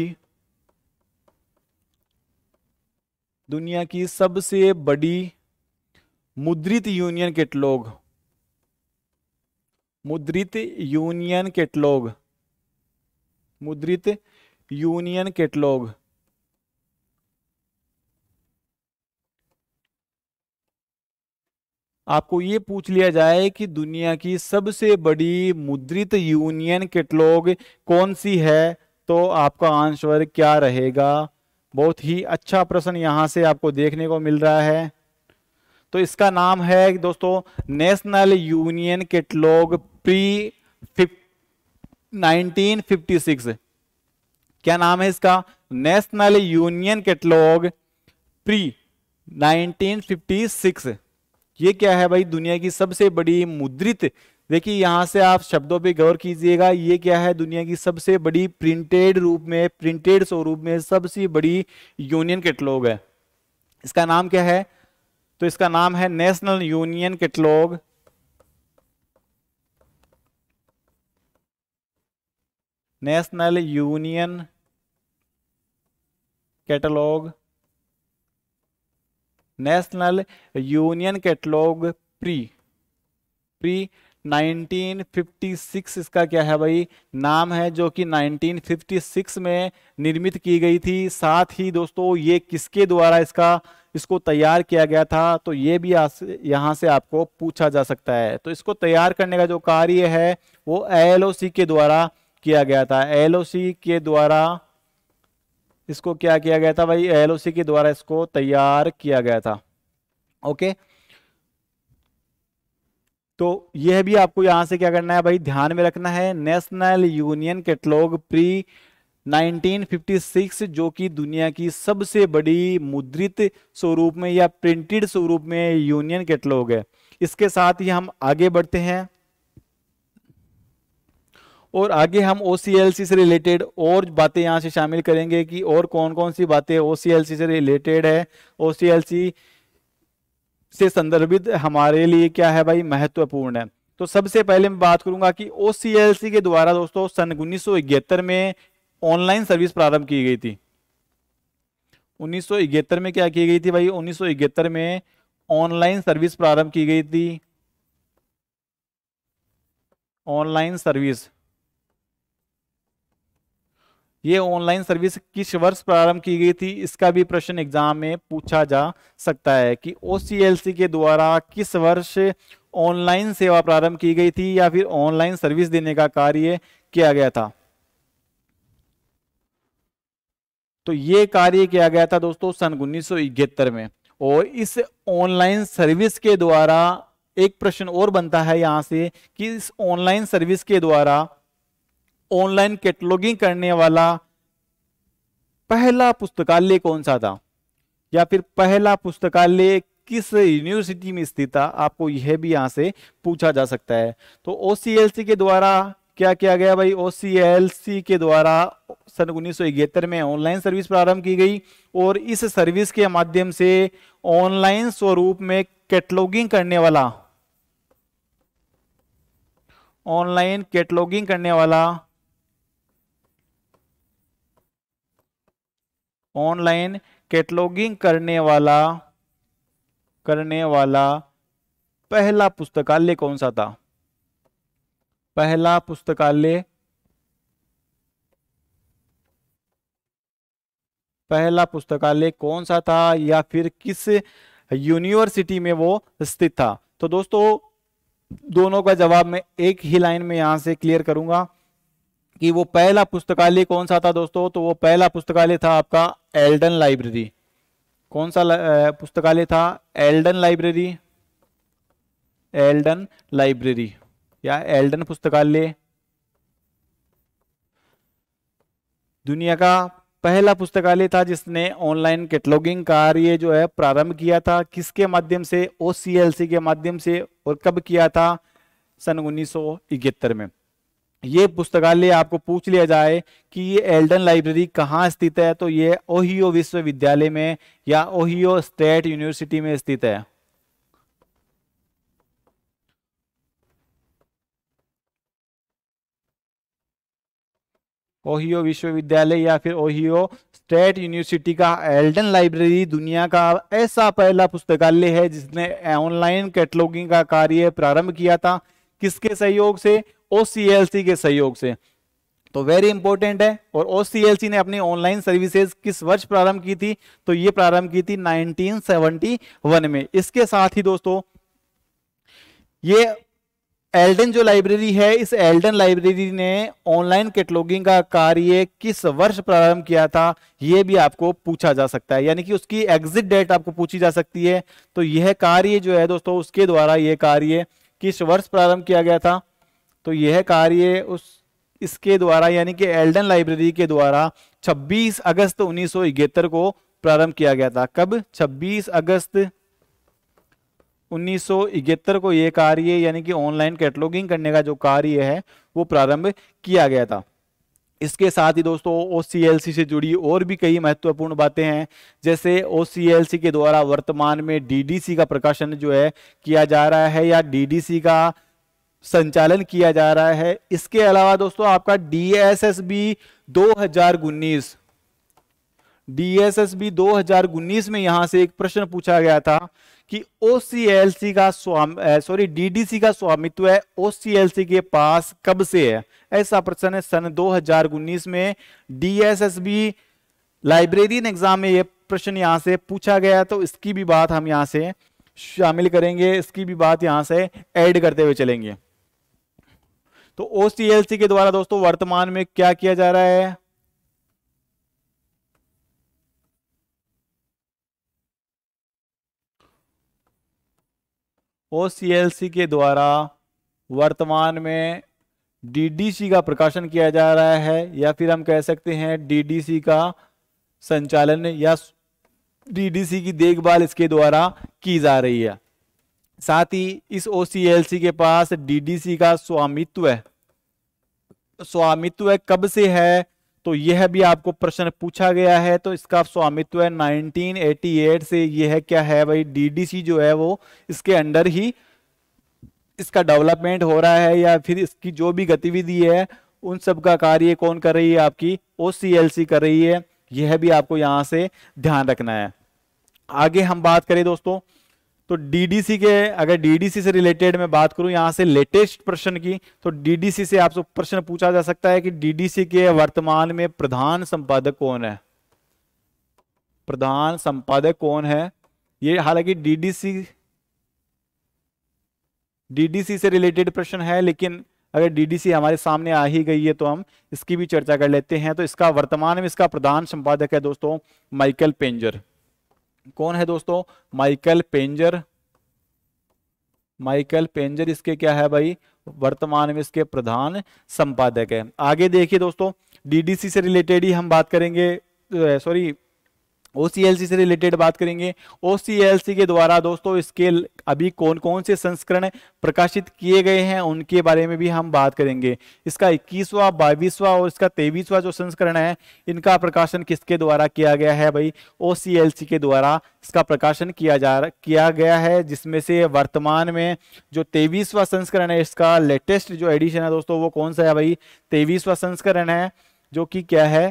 दुनिया की सबसे बड़ी मुद्रित यूनियन कैटलॉग मुद्रित यूनियन कैटलॉग मुद्रित यूनियन कैटलॉग आपको ये पूछ लिया जाए कि दुनिया की सबसे बड़ी मुद्रित यूनियन कैटलॉग कौन सी है तो आपका आंसर क्या रहेगा बहुत ही अच्छा प्रश्न यहाँ से आपको देखने को मिल रहा है तो इसका नाम है दोस्तों नेशनल यूनियन कैटलॉग प्री फिफ्ट 1956 क्या नाम है इसका नेशनल यूनियन कैटलॉग प्री 1956 ये क्या है भाई दुनिया की सबसे बड़ी मुद्रित देखिए यहाँ से आप शब्दों पे गौर कीजिएगा ये क्या है दुनिया की सबसे बड़ी प्रिंटेड रूप में प्रिंटेड स्वरूप में सबसे बड़ी यूनियन कैटलॉग है इसका नाम क्या है तो इसका नाम है national union catalogue national union catalogue national union catalogue pre pre 1956 इसका क्या है भाई नाम है जो कि 1956 में निर्मित की गई थी साथ ही दोस्तों ये किसके द्वारा इसका इसको तैयार किया गया था तो ये भी यहाँ से आपको पूछा जा सकता है तो इसको तैयार करने का जो कार्य है वो एल के द्वारा किया गया था एल के द्वारा इसको क्या किया गया था भाई एल के द्वारा इसको तैयार किया गया था ओके तो यह भी आपको यहां से क्या करना है भाई ध्यान में रखना है नेशनल यूनियन कैटलॉग प्री 1956 जो कि दुनिया की सबसे बड़ी मुद्रित स्वरूप में या प्रिंटेड स्वरूप में यूनियन कैटलॉग है इसके साथ ही हम आगे बढ़ते हैं और आगे हम ओ से रिलेटेड और बातें यहाँ से शामिल करेंगे कि और कौन कौन सी बातें ओ से रिलेटेड है ओ से संदर्भित हमारे लिए क्या है भाई महत्वपूर्ण है तो सबसे पहले मैं बात करूंगा कि ओ के द्वारा दोस्तों सन उन्नीस में ऑनलाइन सर्विस प्रारंभ की गई थी 1971 में क्या की गई थी भाई 1971 में ऑनलाइन सर्विस प्रारंभ की गई थी ऑनलाइन सर्विस ये ऑनलाइन सर्विस किस वर्ष प्रारंभ की गई थी इसका भी प्रश्न एग्जाम में पूछा जा सकता है कि ओ के द्वारा किस वर्ष ऑनलाइन सेवा प्रारंभ की गई थी या फिर ऑनलाइन सर्विस देने का कार्य किया गया था तो ये कार्य किया गया था दोस्तों सन उन्नीस में और इस ऑनलाइन सर्विस के द्वारा एक प्रश्न और बनता है यहां से कि इस ऑनलाइन सर्विस के द्वारा ऑनलाइन कैटलॉगिंग करने वाला पहला पुस्तकालय कौन सा था या फिर पहला पुस्तकालय किस यूनिवर्सिटी में स्थित था आपको यह भी यहां से पूछा जा सकता है तो ओ के द्वारा क्या किया गया भाई ओ के द्वारा सन उन्नीस में ऑनलाइन सर्विस प्रारंभ की गई और इस सर्विस के माध्यम से ऑनलाइन स्वरूप में कैटलॉगिंग करने वाला ऑनलाइन कैटलॉगिंग करने वाला ऑनलाइन कैटलॉगिंग करने वाला करने वाला पहला पुस्तकालय कौन सा था पहला पुस्तकालय पहला पुस्तकालय कौन सा था या फिर किस यूनिवर्सिटी में वो स्थित था तो दोस्तों दोनों का जवाब मैं एक ही लाइन में यहां से क्लियर करूंगा कि वो पहला पुस्तकालय कौन सा था दोस्तों तो वो पहला पुस्तकालय था आपका एल्डन लाइब्रेरी कौन सा पुस्तकालय था एल्डन लाइब्रेरी एल्डन लाइब्रेरी या एल्डन पुस्तकालय दुनिया का पहला पुस्तकालय था जिसने ऑनलाइन कैटलॉगिंग कार्य जो है प्रारंभ किया था किसके माध्यम से ओ के माध्यम से और कब किया था सन 1971 में ये पुस्तकालय आपको पूछ लिया जाए कि ये एल्डन लाइब्रेरी कहाँ स्थित है तो ये ओहियो विश्वविद्यालय में या ओहियो स्टेट यूनिवर्सिटी में स्थित है ओहियो विश्वविद्यालय या फिर ओहियो स्टेट यूनिवर्सिटी का एल्डन लाइब्रेरी दुनिया का ऐसा पहला पुस्तकालय है जिसने ऑनलाइन कैटलॉगिंग का कार्य प्रारंभ किया था किसके सहयोग से ओ के सहयोग से तो वेरी इंपॉर्टेंट है और ओ ने अपनी ऑनलाइन सर्विसेज किस वर्ष प्रारंभ की थी तो ये प्रारंभ की थी 1971 में इसके साथ ही दोस्तों ये एल्डन जो लाइब्रेरी है इस एल्डन लाइब्रेरी ने ऑनलाइन कैटलॉगिंग का कार्य किस वर्ष प्रारंभ किया था यह भी आपको पूछा जा सकता है यानी कि उसकी एग्जिट डेट आपको पूछी जा सकती है तो यह कार्य जो है दोस्तों उसके द्वारा यह कार्य किस वर्ष प्रारंभ किया गया था तो यह कार्य उस इसके द्वारा यानी कि एल्डन लाइब्रेरी के द्वारा 26 अगस्त उन्नीस को प्रारंभ किया गया था कब 26 अगस्त उन्नीस को यह कार्य यानी कि ऑनलाइन कैटलॉगिंग करने का जो कार्य है वो प्रारंभ किया गया था इसके साथ ही दोस्तों ओ से जुड़ी और भी कई महत्वपूर्ण बातें हैं जैसे ओ के द्वारा वर्तमान में डी का प्रकाशन जो है किया जा रहा है या डी का संचालन किया जा रहा है इसके अलावा दोस्तों आपका डी एस एस बी दो हजार उन्नीस डीएसएसबी दो हजार उन्नीस में यहां से एक प्रश्न पूछा गया था कि ओसीएलसी का स्वामी सॉरी डीडीसी का स्वामित्व है ओसीएलसी के पास कब से है ऐसा प्रश्न है सन दो हजार उन्नीस में डीएसएसबी लाइब्रेरियन एग्जाम में यह प्रश्न यहां से पूछा गया तो इसकी भी बात हम यहां से शामिल करेंगे इसकी भी बात यहां से ऐड करते हुए चलेंगे तो ओ के द्वारा दोस्तों वर्तमान में क्या किया जा रहा है ओ के द्वारा वर्तमान में डीडीसी का प्रकाशन किया जा रहा है या फिर हम कह सकते हैं डीडीसी का संचालन या डीडीसी की देखभाल इसके द्वारा की जा रही है साथ ही इस ओ के पास डीडीसी का स्वामित्व है स्वामित्व कब से है तो यह भी आपको प्रश्न पूछा गया है तो इसका स्वामित्व है 1988 से यह क्या है भाई डीडीसी जो है वो इसके अंडर ही इसका डेवलपमेंट हो रहा है या फिर इसकी जो भी गतिविधि है उन सब का कार्य कौन कर रही है आपकी ओ कर रही है यह भी आपको यहां से ध्यान रखना है आगे हम बात करें दोस्तों तो डीडीसी के अगर डीडीसी से रिलेटेड मैं बात करूं यहां से लेटेस्ट प्रश्न की तो डीडीसी से आपसे प्रश्न पूछा जा सकता है कि डीडीसी के वर्तमान में प्रधान संपादक कौन है प्रधान संपादक कौन है ये हालांकि डीडीसी डीडीसी से रिलेटेड प्रश्न है लेकिन अगर डीडीसी हमारे सामने आ ही गई है तो हम इसकी भी चर्चा कर लेते हैं तो इसका वर्तमान में इसका प्रधान संपादक है दोस्तों माइकल पेंजर कौन है दोस्तों माइकल पेंजर माइकल पेंजर इसके क्या है भाई वर्तमान में इसके प्रधान संपादक है आगे देखिए दोस्तों डीडीसी से रिलेटेड ही हम बात करेंगे सॉरी ओ से रिलेटेड बात करेंगे ओ के द्वारा दोस्तों इसके अभी कौन कौन से संस्करण प्रकाशित किए गए हैं उनके बारे में भी हम बात करेंगे इसका 21वां 22वां और इसका 23वां जो संस्करण है इनका प्रकाशन किसके द्वारा किया गया है भाई ओ के द्वारा इसका प्रकाशन किया जा किया गया है जिसमें से वर्तमान में जो तेईसवा संस्करण है इसका लेटेस्ट जो एडिशन है दोस्तों वो कौन सा है भाई तेईसवा संस्करण है जो कि क्या है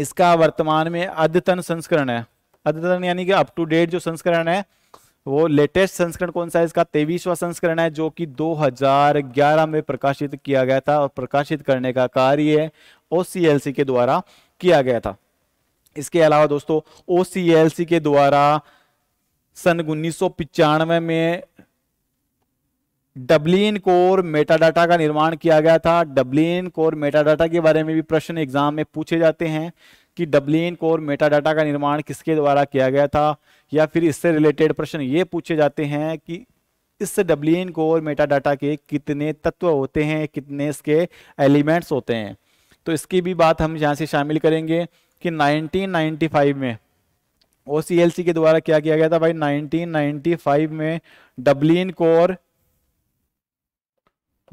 इसका वर्तमान में अद्यतन संस्करण है अद्यतन यानी कि अप टू डेट जो संस्करण है वो लेटेस्ट संस्करण कौन सा है इसका तेईसवा संस्करण है जो कि 2011 में प्रकाशित किया गया था और प्रकाशित करने का कार्य ओ के द्वारा किया गया था इसके अलावा दोस्तों ओ के द्वारा सन उन्नीस में डब्लिन कोर मेटाडाटा का निर्माण किया गया था डब्लिन कोर मेटाडाटा के बारे में भी प्रश्न एग्जाम में पूछे जाते हैं कि डब्लिन कोर मेटाडाटा का निर्माण किसके द्वारा किया गया था या फिर इससे रिलेटेड प्रश्न ये पूछे जाते हैं कि इस डब्लिन कोर मेटाडाटा के कितने तत्व होते हैं कितने इसके एलिमेंट्स होते हैं तो इसकी भी बात हम यहाँ से शामिल करेंगे कि नाइनटीन में ओ के द्वारा क्या किया गया था भाई नाइनटीन में Dublin core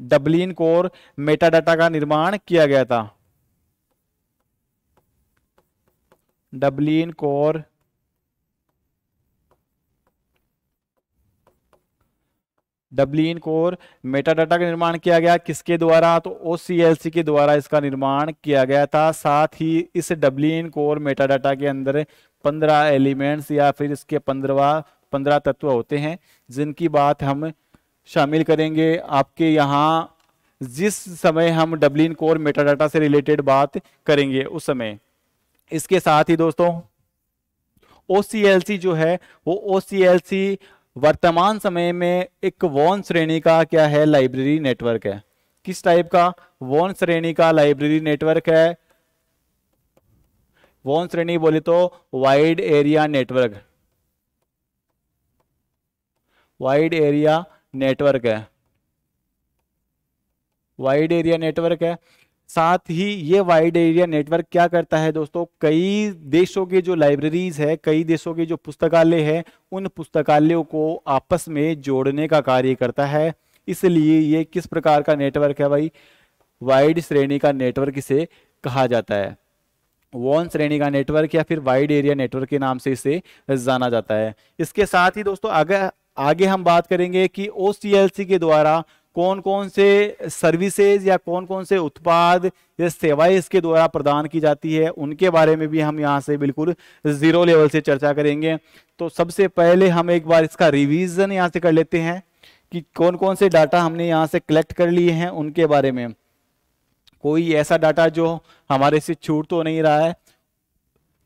Dublin core metadata का निर्माण किया गया था Dublin core Dublin core metadata का निर्माण किया गया किसके द्वारा तो ओ के द्वारा इसका निर्माण किया गया था साथ ही इस डब्लिन कोर मेटाडाटा के अंदर पंद्रह एलिमेंट्स या फिर इसके पंद्रवा पंद्रह तत्व होते हैं जिनकी बात हम शामिल करेंगे आपके यहाँ जिस समय हम डब्लिन कोर मेटाडाटा से रिलेटेड बात करेंगे उस समय इसके साथ ही दोस्तों ओ जो है वो ओ वर्तमान समय में एक वॉन श्रेणी का क्या है लाइब्रेरी नेटवर्क है किस टाइप का वॉन श्रेणी का लाइब्रेरी नेटवर्क है वॉन श्रेणी बोले तो wide area network wide area network है वाइड एरिया नेटवर्क है साथ ही ये वाइड एरिया नेटवर्क क्या करता है दोस्तों कई देशों के जो लाइब्रेरीज है कई देशों के जो पुस्तकालय है उन पुस्तकालयों को आपस में जोड़ने का कार्य करता है इसलिए ये किस प्रकार का नेटवर्क है भाई वाइड श्रेणी का नेटवर्क इसे कहा जाता है वॉन श्रेणी का नेटवर्क या फिर वाइड एरिया नेटवर्क के नाम से इसे जाना जाता है इसके साथ ही दोस्तों अगर आगे हम बात करेंगे कि ओ के द्वारा कौन कौन से सर्विसेज या कौन कौन से उत्पाद या सेवाएं इसके द्वारा प्रदान की जाती है उनके बारे में भी हम यहाँ से बिल्कुल जीरो लेवल से चर्चा करेंगे तो सबसे पहले हम एक बार इसका रिवीजन यहाँ से कर लेते हैं कि कौन कौन से डाटा हमने यहाँ से कलेक्ट कर लिए हैं उनके बारे में कोई ऐसा डाटा जो हमारे से छूट तो नहीं रहा है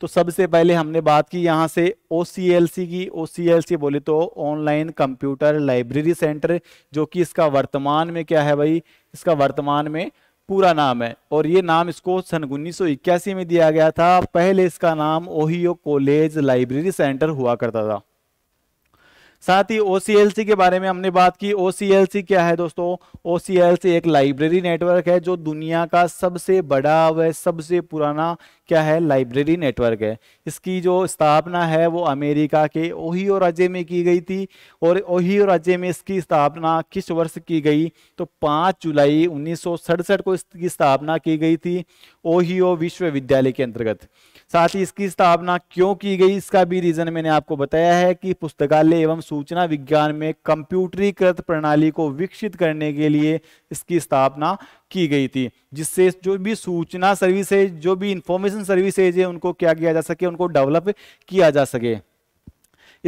तो सबसे पहले हमने बात की यहाँ से ओ की ओ बोले तो ऑनलाइन कंप्यूटर लाइब्रेरी सेंटर जो कि इसका वर्तमान में क्या है भाई इसका वर्तमान में पूरा नाम है और ये नाम इसको सन उन्नीस में दिया गया था पहले इसका नाम ओहियो कॉलेज लाइब्रेरी सेंटर हुआ करता था साथ ही ओसीएलसी के बारे में हमने बात की ओसीएलसी क्या है दोस्तों ओसीएलसी एक लाइब्रेरी नेटवर्क है जो दुनिया का सबसे बड़ा व सबसे पुराना क्या है लाइब्रेरी नेटवर्क है इसकी जो स्थापना है वो अमेरिका के ओहियो राज्य में की गई थी और ओहियो राज्य में इसकी स्थापना किस वर्ष की गई तो 5 जुलाई उन्नीस को इसकी स्थापना की गई थी ओहियो विश्वविद्यालय के अंतर्गत साथ ही इसकी स्थापना क्यों की गई इसका भी रीजन मैंने आपको बताया है कि पुस्तकालय एवं सूचना विज्ञान में कंप्यूटरीकृत प्रणाली को विकसित करने के लिए इसकी स्थापना की गई थी जिससे जो भी सूचना सर्विसेज जो भी इंफॉर्मेशन सर्विसेज है उनको क्या किया जा सके उनको डेवलप किया जा सके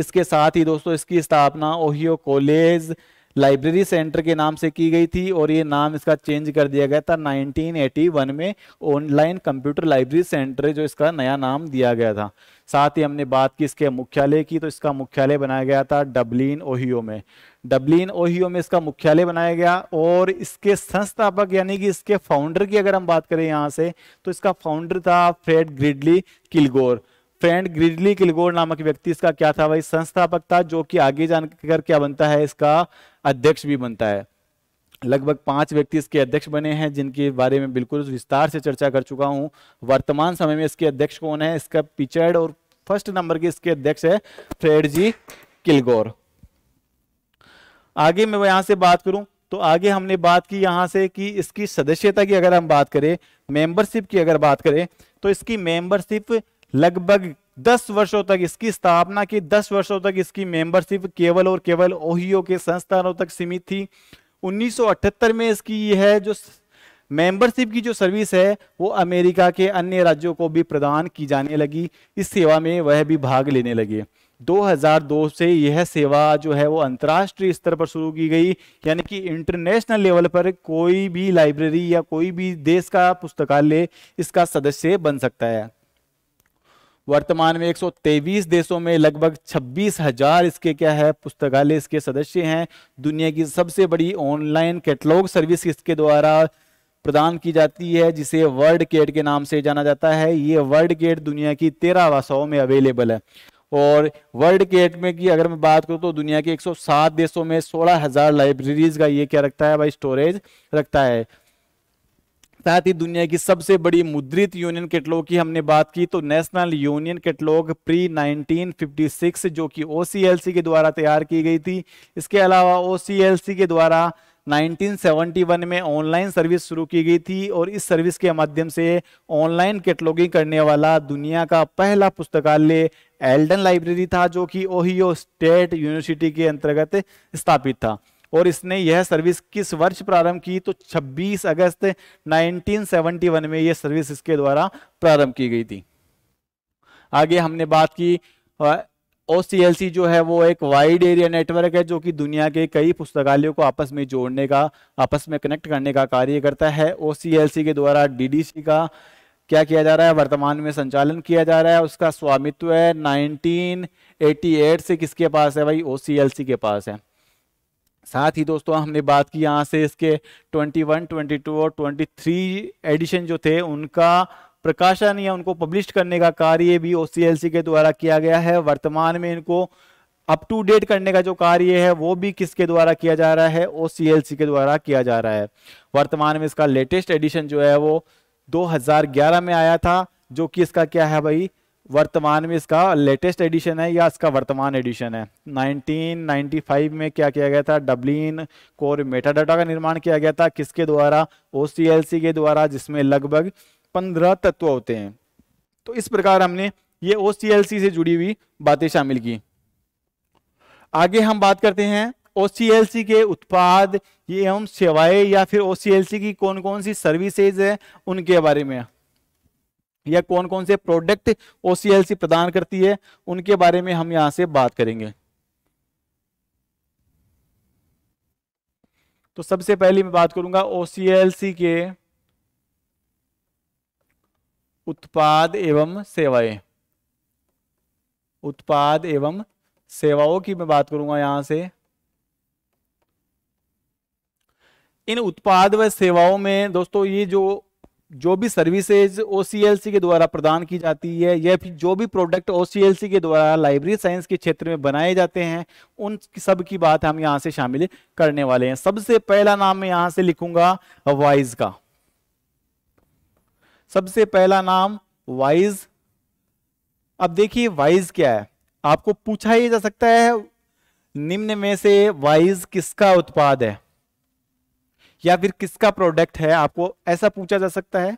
इसके साथ ही दोस्तों इसकी स्थापना ओहियो कॉलेज लाइब्रेरी सेंटर के नाम से की गई थी और ये नाम इसका चेंज कर दिया गया था 1981 में ऑनलाइन कंप्यूटर लाइब्रेरी सेंटर जो इसका नया नाम दिया गया था साथ ही हमने बात की इसके मुख्यालय की तो इसका मुख्यालय बनाया गया था डब्लिन ओहियो में डब्लिन ओहियो में इसका मुख्यालय बनाया गया और इसके संस्थापक यानी कि इसके फाउंडर की अगर हम बात करें यहाँ से तो इसका फाउंडर था Fred Gridley Kilgour Fred Gridley Kilgour नामक व्यक्ति इसका क्या था भाई संस्थापक था जो कि आगे जानकर क्या बनता है इसका अध्यक्ष भी बनता है लगभग पांच व्यक्ति इसके अध्यक्ष बने हैं जिनके बारे में बिल्कुल विस्तार से चर्चा कर चुका हूं वर्तमान समय में इसके अध्यक्ष कौन है इसका पिचर्ड और फर्स्ट नंबर के इसके अध्यक्ष है फ्रेड जी किलगोर आगे मैं यहां से बात करूं तो आगे हमने बात की यहां से कि इसकी सदस्यता की अगर हम बात करें मेंबरशिप की अगर बात करें तो इसकी मेंबरशिप लगभग 10 वर्षों तक इसकी स्थापना की 10 वर्षों तक इसकी मेंबरशिप केवल और केवल ओहियो के संस्थानों तक सीमित थी 1978 में इसकी यह जो मेंबरशिप की जो सर्विस है वो अमेरिका के अन्य राज्यों को भी प्रदान की जाने लगी इस सेवा में वह भी भाग लेने लगे 2002 से यह सेवा जो है वो अंतर्राष्ट्रीय स्तर पर शुरू की गई यानी कि इंटरनेशनल लेवल पर कोई भी लाइब्रेरी या कोई भी देश का पुस्तकालय इसका सदस्य बन सकता है वर्तमान में 123 देशों में लगभग छब्बीस हजार इसके क्या है पुस्तकालय इसके सदस्य हैं दुनिया की सबसे बड़ी ऑनलाइन कैटलॉग सर्विस इसके द्वारा प्रदान की जाती है जिसे वर्ल्ड गेट के नाम से जाना जाता है ये वर्ल्ड गेट दुनिया की तेरह भाषाओं में अवेलेबल है और वर्ल्ड गेट में की अगर मैं बात करूँ तो दुनिया के 107 देशों में सोलह हजार लाइब्रेरीज का ये क्या रखता है भाई स्टोरेज रखता है साथ ही दुनिया की सबसे बड़ी मुद्रित यूनियन कैटलॉग की हमने बात की तो नेशनल यूनियन कैटलॉग प्री 1956 जो कि ओसीएलसी के द्वारा तैयार की गई थी इसके अलावा ओसीएलसी के द्वारा 1971 में ऑनलाइन सर्विस शुरू की गई थी और इस सर्विस के माध्यम से ऑनलाइन कैटलॉगिंग करने वाला दुनिया का पहला पुस्तकालय एल्डन लाइब्रेरी था जो कि ओहियो स्टेट यूनिवर्सिटी के अंतर्गत स्थापित था और इसने यह सर्विस किस वर्ष प्रारंभ की तो 26 अगस्त 1971 में यह सर्विस इसके द्वारा प्रारंभ की गई थी आगे हमने बात की ओ जो है वो एक वाइड एरिया नेटवर्क है जो कि दुनिया के कई पुस्तकालयों को आपस में जोड़ने का आपस में कनेक्ट करने का कार्य करता है ओ के द्वारा डी का क्या किया जा रहा है वर्तमान में संचालन किया जा रहा है उसका स्वामित्व है 1988 से किसके पास है भाई ओ के पास है साथ ही दोस्तों हमने बात की यहाँ से इसके 21, 22 और 23 एडिशन जो थे उनका प्रकाशन या उनको पब्लिश करने का कार्य भी ओ के द्वारा किया गया है वर्तमान में इनको अप टू डेट करने का जो कार्य है वो भी किसके द्वारा किया जा रहा है ओ के द्वारा किया जा रहा है वर्तमान में इसका लेटेस्ट एडिशन जो है वो 2011 में आया था जो कि इसका क्या है भाई वर्तमान में इसका लेटेस्ट एडिशन है या इसका वर्तमान एडिशन है 1995 में क्या किया गया था डब्लिन कोर मेटा डाटा का निर्माण किया गया था किसके द्वारा ओ के द्वारा जिसमें लगभग 15 तत्व होते हैं तो इस प्रकार हमने ये ओ से जुड़ी हुई बातें शामिल की आगे हम बात करते हैं ओ के उत्पाद एवं सेवाएं या फिर ओ की कौन कौन सी सर्विसेज है उनके बारे में या कौन कौन से प्रोडक्ट ओसीएलसी प्रदान करती है उनके बारे में हम यहां से बात करेंगे तो सबसे पहले मैं बात करूंगा ओसीएलसी के उत्पाद एवं सेवाएं उत्पाद एवं सेवाओं की मैं बात करूंगा यहां से इन उत्पाद व सेवाओं में दोस्तों ये जो जो भी सर्विसेज ओसीएलसी के द्वारा प्रदान की जाती है या फिर जो भी प्रोडक्ट ओसीएलसी के द्वारा लाइब्रेरी साइंस के क्षेत्र में बनाए जाते हैं उन सब की बात हम यहाँ से शामिल करने वाले हैं सबसे पहला नाम मैं यहाँ से लिखूंगा वाइज का सबसे पहला नाम वाइज अब देखिए वाइज क्या है आपको पूछा ही जा सकता है निम्न में से वाइज किसका उत्पाद है या फिर किसका प्रोडक्ट है आपको ऐसा पूछा जा सकता है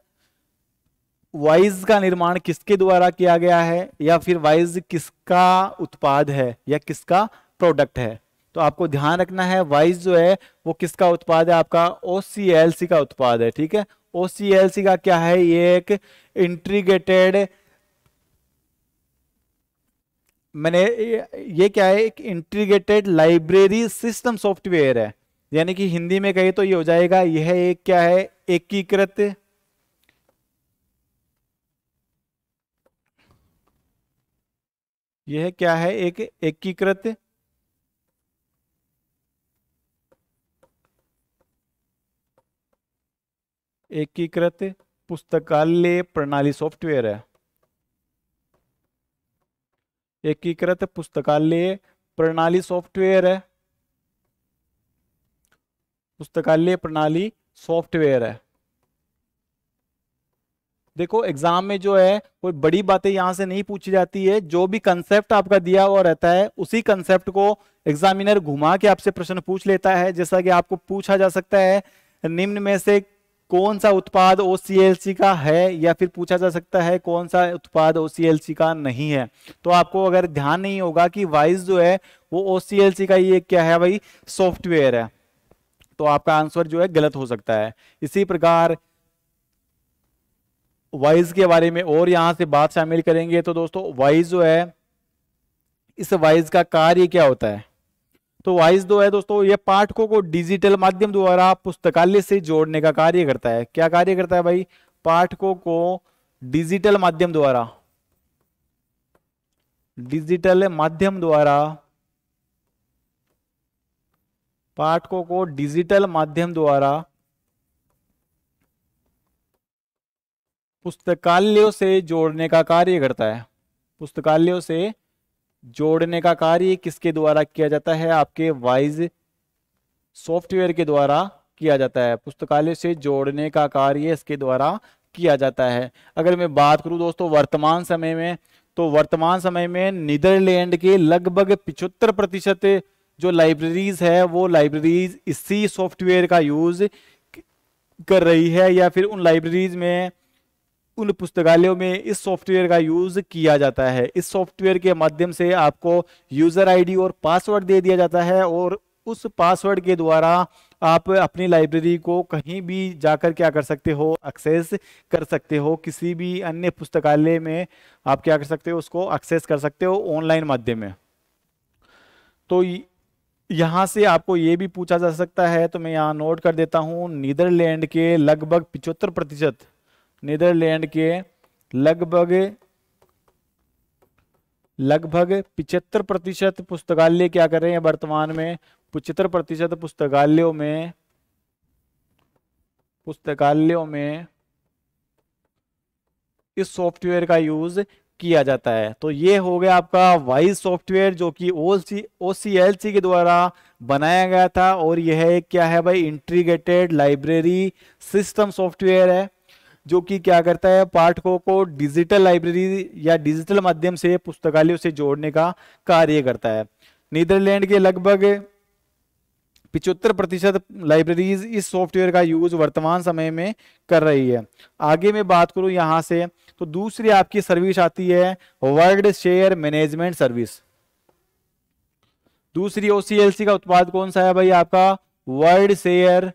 वाइज का निर्माण किसके द्वारा किया गया है या फिर वाइज किसका उत्पाद है या किसका प्रोडक्ट है तो आपको ध्यान रखना है वाइज जो है वो किसका उत्पाद है आपका ओ का उत्पाद है ठीक है ओ का क्या है ये एक इंट्रीग्रेटेड मैंने ये क्या है एक इंटीग्रेटेड लाइब्रेरी सिस्टम सॉफ्टवेयर है यानी कि हिंदी में कहे तो ये हो जाएगा यह एक क्या है एकीकृत एक यह क्या है एक एकीकृत एक एकीकृत एक पुस्तकालय प्रणाली सॉफ्टवेयर है एकीकृत पुस्तकालय प्रणाली सॉफ्टवेयर है पुस्तकालय प्रणाली सॉफ्टवेयर है देखो एग्जाम में जो है कोई बड़ी बातें यहां से नहीं पूछी जाती है जो भी कंसेप्ट आपका दिया हुआ रहता है उसी कंसेप्ट को एग्जामिनर घुमा के आपसे प्रश्न पूछ लेता है जैसा कि आपको पूछा जा सकता है निम्न में से कौन सा उत्पाद ओ का है या फिर पूछा जा सकता है कौन सा उत्पाद ओ का नहीं है तो आपको अगर ध्यान नहीं होगा कि वाइस जो है वो ओ का ये क्या है भाई सॉफ्टवेयर है तो आपका आंसर जो है गलत हो सकता है इसी प्रकार वाइज के बारे में और यहां से बात शामिल करेंगे तो दोस्तों वाइज जो है इस वाइज का कार्य क्या होता है तो वाइज दो है दोस्तों ये पाठकों को डिजिटल माध्यम द्वारा पुस्तकालय से जोड़ने का कार्य करता है क्या कार्य करता है भाई पाठकों को डिजिटल माध्यम द्वारा डिजिटल माध्यम द्वारा पाठकों को डिजिटल माध्यम द्वारा पुस्तकालयों से जोड़ने का कार्य करता है पुस्तकालयों से जोड़ने का कार्य किसके द्वारा किया जाता है आपके वाइज सॉफ्टवेयर के द्वारा किया जाता है पुस्तकालय से जोड़ने का कार्य इसके द्वारा किया जाता है अगर मैं बात करूं दोस्तों वर्तमान समय में तो वर्तमान समय में नीदरलैंड के लगभग पिछहत्तर प्रतिशत जो लाइब्रेरीज है वो लाइब्रेरीज इसी सॉफ्टवेयर का यूज़ कर रही है या फिर उन लाइब्रेरीज में उन पुस्तकालयों में इस सॉफ्टवेयर का यूज़ किया जाता है इस सॉफ्टवेयर के माध्यम से आपको यूज़र आईडी और पासवर्ड दे दिया जाता है और उस पासवर्ड के द्वारा आप अपनी लाइब्रेरी को कहीं भी जाकर क्या कर सकते हो एक्सेस कर सकते हो किसी भी अन्य पुस्तकालय में आप क्या कर सकते हो उसको एक्सेस कर सकते हो ऑनलाइन माध्यम में तो यहाँ से आपको ये भी पूछा जा सकता है तो मैं यहाँ नोट कर देता हूँ नीदरलैंड के लगभग पिचहत्तर प्रतिशत नीदरलैंड के लगभग लगभग पिचहत्तर प्रतिशत पुस्तकालय क्या कर रहे हैं वर्तमान में पिछहत्तर प्रतिशत पुस्तकालयों में पुस्तकालयों में इस सॉफ्टवेयर का यूज किया जाता है तो ये हो गया आपका वाइज सॉफ्टवेयर जो कि ओ सी एल सी के द्वारा बनाया गया था और यह है क्या है भाई इंट्रीग्रेटेड लाइब्रेरी सिस्टम सॉफ्टवेयर है जो कि क्या करता है पाठकों को डिजिटल लाइब्रेरी या डिजिटल माध्यम से पुस्तकालयों से जोड़ने का कार्य करता है नीदरलैंड के लगभग पिछहत्तर प्रतिशत लाइब्रेरीज इस सॉफ्टवेयर का यूज वर्तमान समय में कर रही है आगे मैं बात करूं यहाँ से तो दूसरी आपकी सर्विस आती है वर्ल्ड शेयर मैनेजमेंट सर्विस दूसरी ओसीएलसी का उत्पाद कौन सा है भाई आपका world share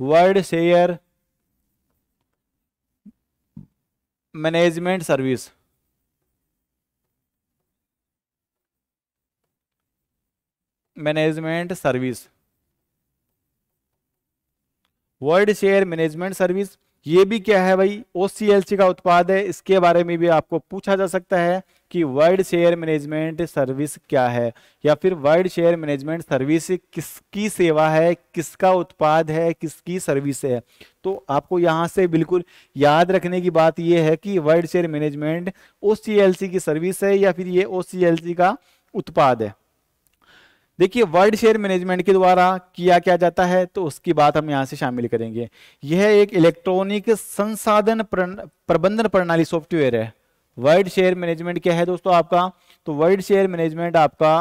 world share management service management service world share management service ये भी क्या है भाई ओ का उत्पाद है इसके बारे में भी आपको पूछा जा सकता है कि वर्ल्ड शेयर मैनेजमेंट सर्विस क्या है या फिर वर्ल्ड शेयर मैनेजमेंट सर्विस किसकी सेवा है किसका उत्पाद है किसकी सर्विस है तो आपको यहाँ से बिल्कुल याद रखने की बात यह है कि वर्ल्ड शेयर मैनेजमेंट ओ की सर्विस है या फिर ये ओ का उत्पाद है देखिए वर्ल्ड शेयर मैनेजमेंट के द्वारा किया क्या जाता है तो उसकी बात हम यहाँ से शामिल करेंगे यह एक इलेक्ट्रॉनिक संसाधन प्रबंधन प्रणाली सॉफ्टवेयर है वर्ल्ड शेयर मैनेजमेंट क्या है दोस्तों आपका तो वर्ल्ड शेयर मैनेजमेंट आपका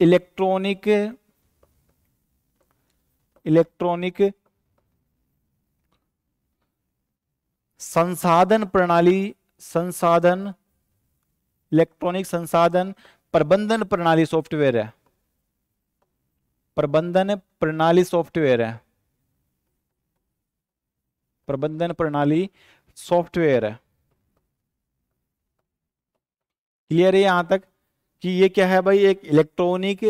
इलेक्ट्रॉनिक इलेक्ट्रॉनिक संसाधन प्रणाली संसाधन इलेक्ट्रॉनिक संसाधन प्रबंधन प्रणाली सॉफ्टवेयर है प्रबंधन प्रणाली सॉफ्टवेयर है प्रबंधन प्रणाली सॉफ्टवेयर है क्लियर है यहां तक कि ये क्या है भाई एक इलेक्ट्रॉनिक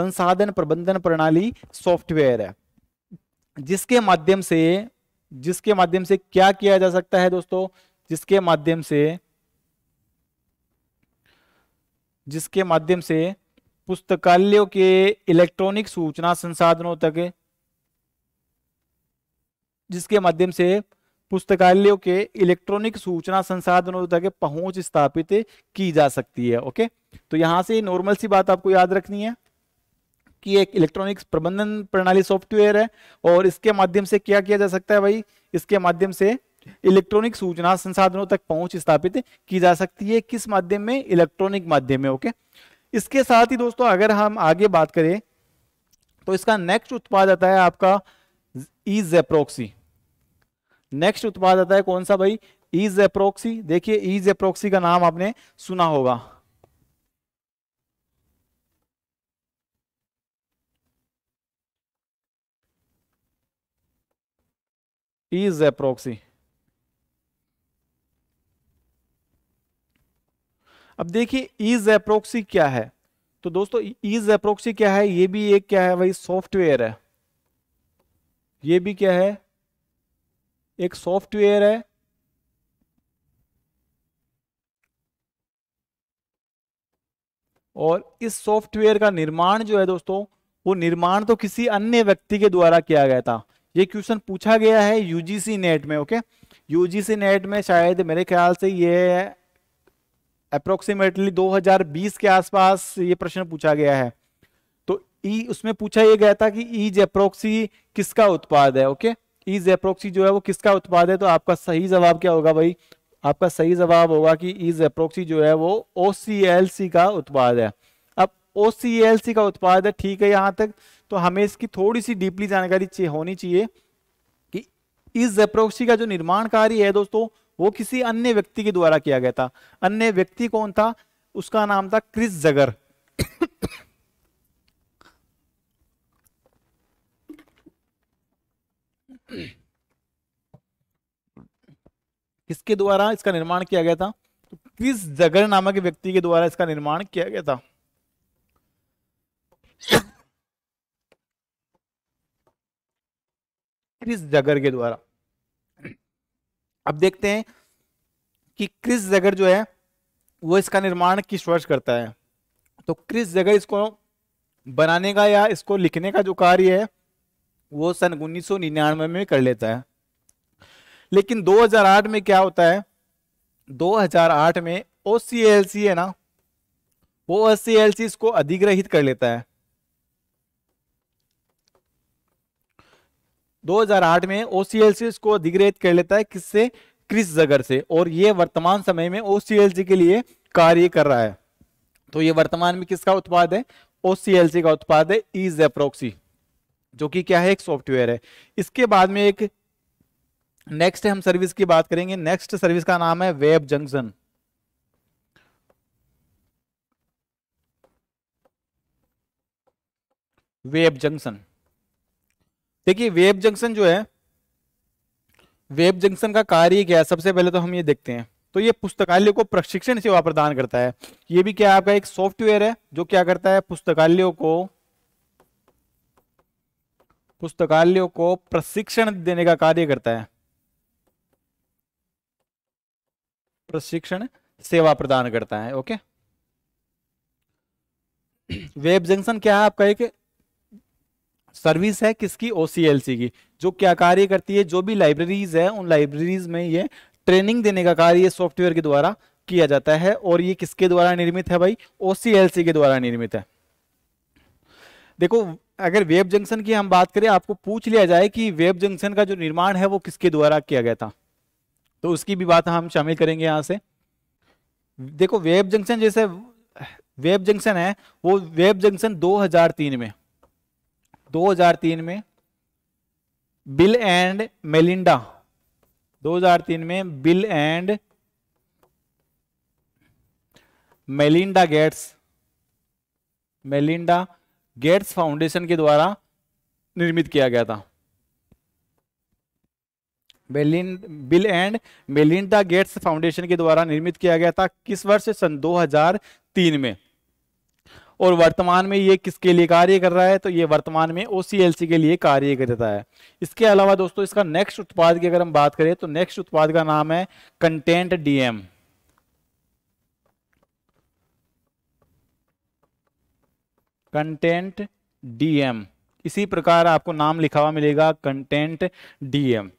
संसाधन प्रबंधन प्रणाली सॉफ्टवेयर है जिसके माध्यम से जिसके माध्यम से क्या किया जा सकता है दोस्तों जिसके माध्यम से जिसके माध्यम से पुस्तकालयों के इलेक्ट्रॉनिक सूचना संसाधनों तक जिसके माध्यम से पुस्तकालयों के इलेक्ट्रॉनिक सूचना संसाधनों तक पहुंच स्थापित की जा सकती है ओके तो यहां से नॉर्मल सी बात आपको याद रखनी है कि एक इलेक्ट्रॉनिक्स प्रबंधन प्रणाली सॉफ्टवेयर है और इसके माध्यम से क्या किया जा सकता है भाई इसके माध्यम से इलेक्ट्रॉनिक सूचना संसाधनों तक पहुंच स्थापित की जा सकती है किस माध्यम में इलेक्ट्रॉनिक माध्यम में ओके इसके साथ ही दोस्तों अगर हम आगे बात करें तो इसका नेक्स्ट उत्पाद आता है आपका ई जेप्रोक्सी नेक्स्ट उत्पाद आता है कौन सा भाई ई e जेप्रोक्सी देखिए ई e जेप्रोक्सी का नाम आपने सुना होगा ई e जेप्रोक्सी अब देखिए ईज एप्रोक्सी क्या है तो दोस्तों ईज एप्रोक्सी क्या है ये भी एक क्या है भाई सॉफ्टवेयर है ये भी क्या है एक सॉफ्टवेयर है और इस सॉफ्टवेयर का निर्माण जो है दोस्तों वो निर्माण तो किसी अन्य व्यक्ति के द्वारा किया गया था ये क्वेश्चन पूछा गया है यूजीसी नेट में ओके यूजीसी नेट में शायद मेरे ख्याल से ये अप्रोक्सीमेटली 2020 के आसपास ये प्रश्न पूछा गया है तो ई उसमें पूछा यह गया था कि ई जेप्रोक्सी किसका उत्पाद है ओके ई जेप्रोक्सी जो है वो किसका उत्पाद है तो आपका सही जवाब क्या होगा भाई आपका सही जवाब होगा कि ई जेप्रोक्सी जो है वो ओ का उत्पाद है अब ओ का उत्पाद है ठीक है यहाँ तक तो हमें इसकी थोड़ी सी डीपली जानकारी होनी चाहिए कि इस जेप्रोक्सी का जो निर्माण कार्य है दोस्तों वो किसी अन्य व्यक्ति के द्वारा किया गया था अन्य व्यक्ति कौन था उसका नाम था क्रिस जगर किसके द्वारा इसका निर्माण किया गया था तो क्रिस जगर नामक व्यक्ति के द्वारा इसका निर्माण किया गया था क्रिस जगर के द्वारा अब देखते हैं कि क्रिस जगर जो है वो इसका निर्माण किस वर्ष करता है तो क्रिस जगर इसको बनाने का या इसको लिखने का जो कार्य है वो सन उन्नीस में कर लेता है लेकिन 2008 में क्या होता है 2008 में ओ है ना वो ओ इसको अधिग्रहित कर लेता है 2008 में ओसीएलसी को अधिग्रहित कर लेता है किससे क्रिस जगर से और ये वर्तमान समय में ओसीएलसी के लिए कार्य कर रहा है तो ये वर्तमान में किसका उत्पाद है ओसीएलसी का उत्पाद है ई e जेप्रोक्सी जो कि क्या है एक सॉफ्टवेयर है इसके बाद में एक नेक्स्ट हम सर्विस की बात करेंगे नेक्स्ट सर्विस का नाम है वेब जंक्शन वेब जंक्शन देखिए वेब जंक्शन जो है वेब जंक्शन का कार्य क्या है सबसे पहले तो हम ये देखते हैं तो ये पुस्तकालय को प्रशिक्षण सेवा प्रदान करता है ये भी क्या आपका एक सॉफ्टवेयर है जो क्या करता है पुस्तकालयों को पुस्तकालयों को प्रशिक्षण देने का कार्य करता है प्रशिक्षण सेवा प्रदान करता है ओके वेब जंक्शन क्या है आपका एक सर्विस है किसकी ओसीएलसी की जो क्या कार्य करती है जो भी लाइब्रेरीज है उन लाइब्रेरीज में ये ट्रेनिंग देने का कार्य सॉफ्टवेयर के द्वारा किया जाता है और ये किसके द्वारा निर्मित है भाई ओसीएलसी के द्वारा निर्मित है देखो अगर वेब जंक्शन की हम बात करें आपको पूछ लिया जाए कि वेब जंक्शन का जो निर्माण है वो किसके द्वारा किया गया था तो उसकी भी बात हम शामिल करेंगे यहां से देखो वेब जंक्शन जैसे वेब जंक्शन है वो वेब जंक्शन 2003 में 2003 में बिल एंड मेलिंडा 2003 में Bill and Melinda Gates Melinda Gates foundation के द्वारा निर्मित किया गया था बेलिन Bill and Melinda Gates foundation के द्वारा निर्मित किया गया था किस वर्ष सन 2003 में और वर्तमान में ये किसके लिए कार्य कर रहा है तो ये वर्तमान में ओ के लिए कार्य करता है इसके अलावा दोस्तों इसका नेक्स्ट उत्पाद की अगर हम बात करें तो नेक्स्ट उत्पाद का नाम है कंटेंट डीएम कंटेंट डीएम इसी प्रकार आपको नाम लिखा हुआ मिलेगा कंटेंट डीएम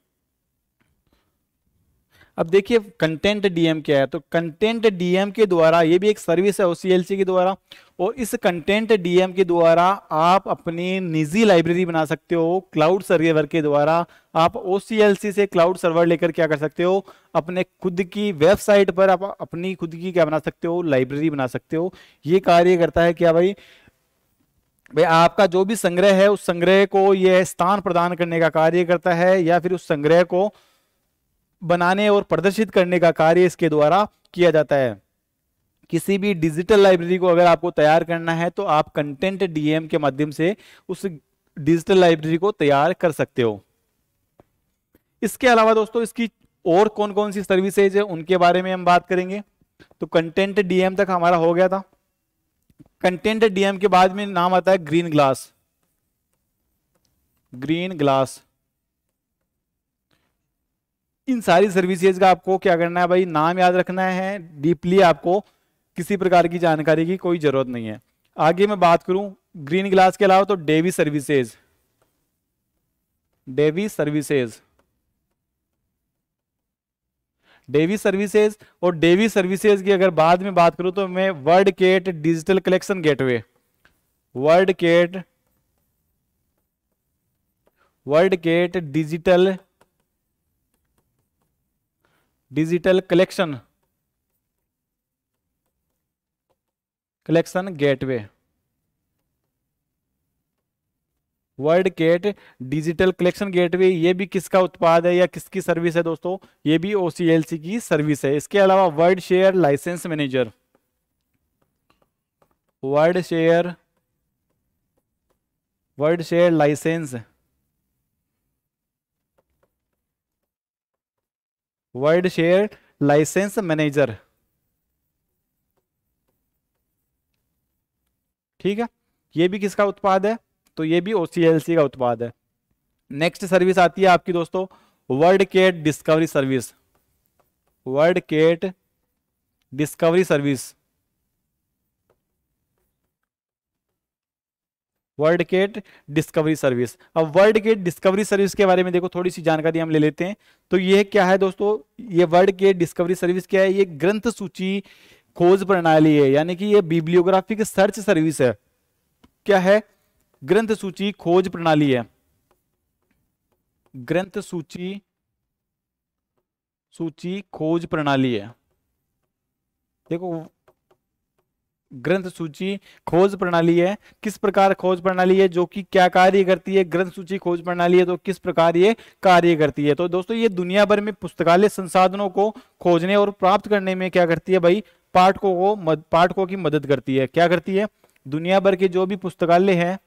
अब देखिए कंटेंट डीएम क्या है तो कंटेंट डीएम के द्वारा ये भी एक सर्विस है ओसीएलसी के द्वारा और इस कंटेंट डीएम के द्वारा आप अपनी निजी लाइब्रेरी बना सकते हो क्लाउड सर्वर के द्वारा आप ओसीएलसी से क्लाउड सर्वर लेकर क्या कर सकते हो अपने खुद की वेबसाइट पर आप अपनी खुद की क्या बना सकते हो लाइब्रेरी बना सकते हो ये कार्य करता है क्या भाई भाई आपका जो भी संग्रह है उस संग्रह को यह स्थान प्रदान करने का कार्य करता है या फिर उस संग्रह को बनाने और प्रदर्शित करने का कार्य इसके द्वारा किया जाता है किसी भी डिजिटल लाइब्रेरी को अगर आपको तैयार करना है तो आप कंटेंट डीएम के माध्यम से उस डिजिटल लाइब्रेरी को तैयार कर सकते हो इसके अलावा दोस्तों इसकी और कौन कौन सी सर्विसेज है उनके बारे में हम बात करेंगे तो कंटेंट डीएम तक हमारा हो गया था कंटेंट डीएम के बाद में नाम आता है ग्रीन ग्लास ग्रीन ग्लास इन सारी सर्विसेज का आपको क्या करना है भाई नाम याद रखना है डीपली आपको किसी प्रकार की जानकारी की कोई जरूरत नहीं है आगे मैं बात करूं ग्रीन ग्लास के अलावा तो Dewey services Dewey services Dewey services और डेवी सर्विसेज की अगर बाद में बात करूं तो मैं WorldCat digital collection gateway WorldCat WorldCat digital digital collection collection gateway WorldCat digital collection gateway ये भी किसका उत्पाद है या किसकी सर्विस है दोस्तों ये भी ओसीएलसी की सर्विस है इसके अलावा world share licence manager world share world share licence world share licence manager ठीक है ये भी किसका उत्पाद है तो ये भी ओसीएलसी का उत्पाद है नेक्स्ट सर्विस आती है आपकी दोस्तों WorldCat discovery service WorldCat discovery service WorldCat discovery service अब वर्ल्ड गेट डिस्कवरी सर्विस के बारे में देखो थोड़ी सी जानकारी हम ले लेते हैं तो ये क्या है दोस्तों ये वर्ल्ड गेट डिस्कवरी सर्विस क्या है ये ग्रंथ सूची खोज प्रणाली है यानी कि ये बिब्लियोग्राफिक सर्च सर्विस है क्या है ग्रंथ सूची खोज प्रणाली है ग्रंथ सूची सूची खोज प्रणाली है देखो ग्रंथ सूची खोज प्रणाली है किस प्रकार खोज प्रणाली है जो कि क्या कार्य करती है ग्रंथ सूची खोज प्रणाली है तो किस प्रकार ये कार्य करती है तो दोस्तों ये दुनिया भर में पुस्तकालय संसाधनों को खोजने और प्राप्त करने में क्या करती है भाई पाठकों को पाठकों की मदद करती है क्या करती है दुनिया भर के जो भी पुस्तकालय है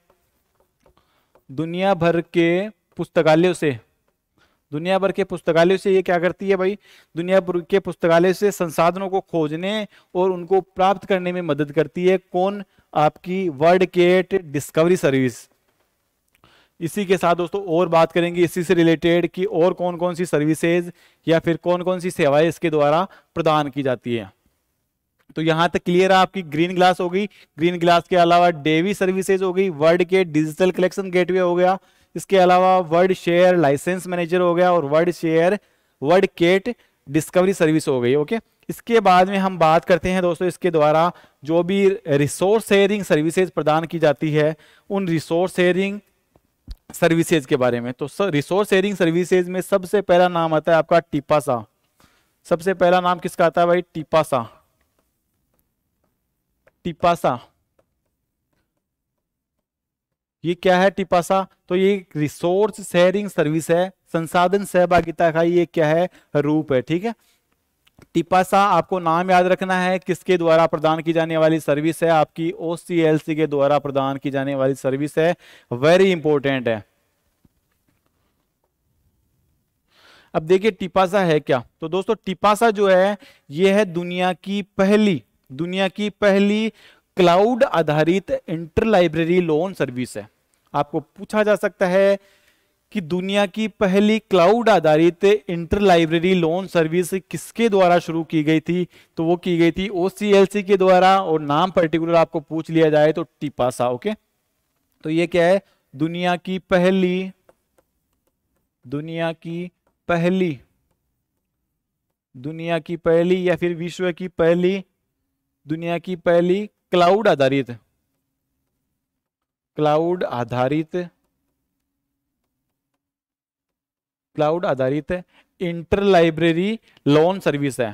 दुनिया भर के पुस्तकालयों से दुनिया भर के पुस्तकालयों से ये क्या करती है भाई दुनिया भर के पुस्तकालय से संसाधनों को खोजने और उनको प्राप्त करने में मदद करती है कौन आपकी वर्ल्ड केट डिस्कवरी सर्विस इसी के साथ दोस्तों और बात करेंगे इसी से रिलेटेड कि और कौन कौन सी सर्विसेज या फिर कौन कौन सी सेवाएं इसके द्वारा प्रदान की जाती है तो यहां तक क्लियर है आपकी ग्रीन ग्लास होगी ग्रीन ग्लास के अलावा डेवी सर्विसेज हो गई वर्ल्ड के डिजिटल कलेक्शन गेटवे हो गया इसके अलावा वर्ड शेयर लाइसेंस मैनेजर हो गया और world share WorldCat discovery service हो गई ओके इसके बाद में हम बात करते हैं दोस्तों इसके द्वारा जो भी रिसोर्स शेयरिंग सर्विसेज प्रदान की जाती है उन रिसोर्स शेयरिंग सर्विसेज के बारे में तो रिसोर्स शेयरिंग सर्विसेज में सबसे पहला नाम आता है आपका टिपासा सबसे पहला नाम किसका आता है भाई टिपासा टिपासा ये क्या है टिपासा तो ये रिसोर्स शेयरिंग सर्विस है संसाधन सहभागिता का ये क्या है रूप है ठीक है टिपासा आपको नाम याद रखना है किसके द्वारा प्रदान की जाने वाली सर्विस है आपकी ओ के द्वारा प्रदान की जाने वाली सर्विस है वेरी इंपॉर्टेंट है अब देखिए टिपासा है क्या तो दोस्तों टिपासा जो है यह है दुनिया की पहली दुनिया की पहली क्लाउड आधारित इंटर लाइब्रेरी लोन सर्विस है आपको पूछा जा सकता है कि दुनिया की पहली क्लाउड आधारित इंटर लाइब्रेरी लोन सर्विस किसके द्वारा शुरू की गई थी तो वो की गई थी ओसीएलसी के द्वारा और नाम पर्टिकुलर आपको पूछ लिया जाए तो टिपासा ओके तो ये क्या है दुनिया की पहली दुनिया की पहली दुनिया की पहली या फिर विश्व की पहली दुनिया की पहली क्लाउड आधारित क्लाउड आधारित क्लाउड आधारित इंटर लाइब्रेरी लोन सर्विस है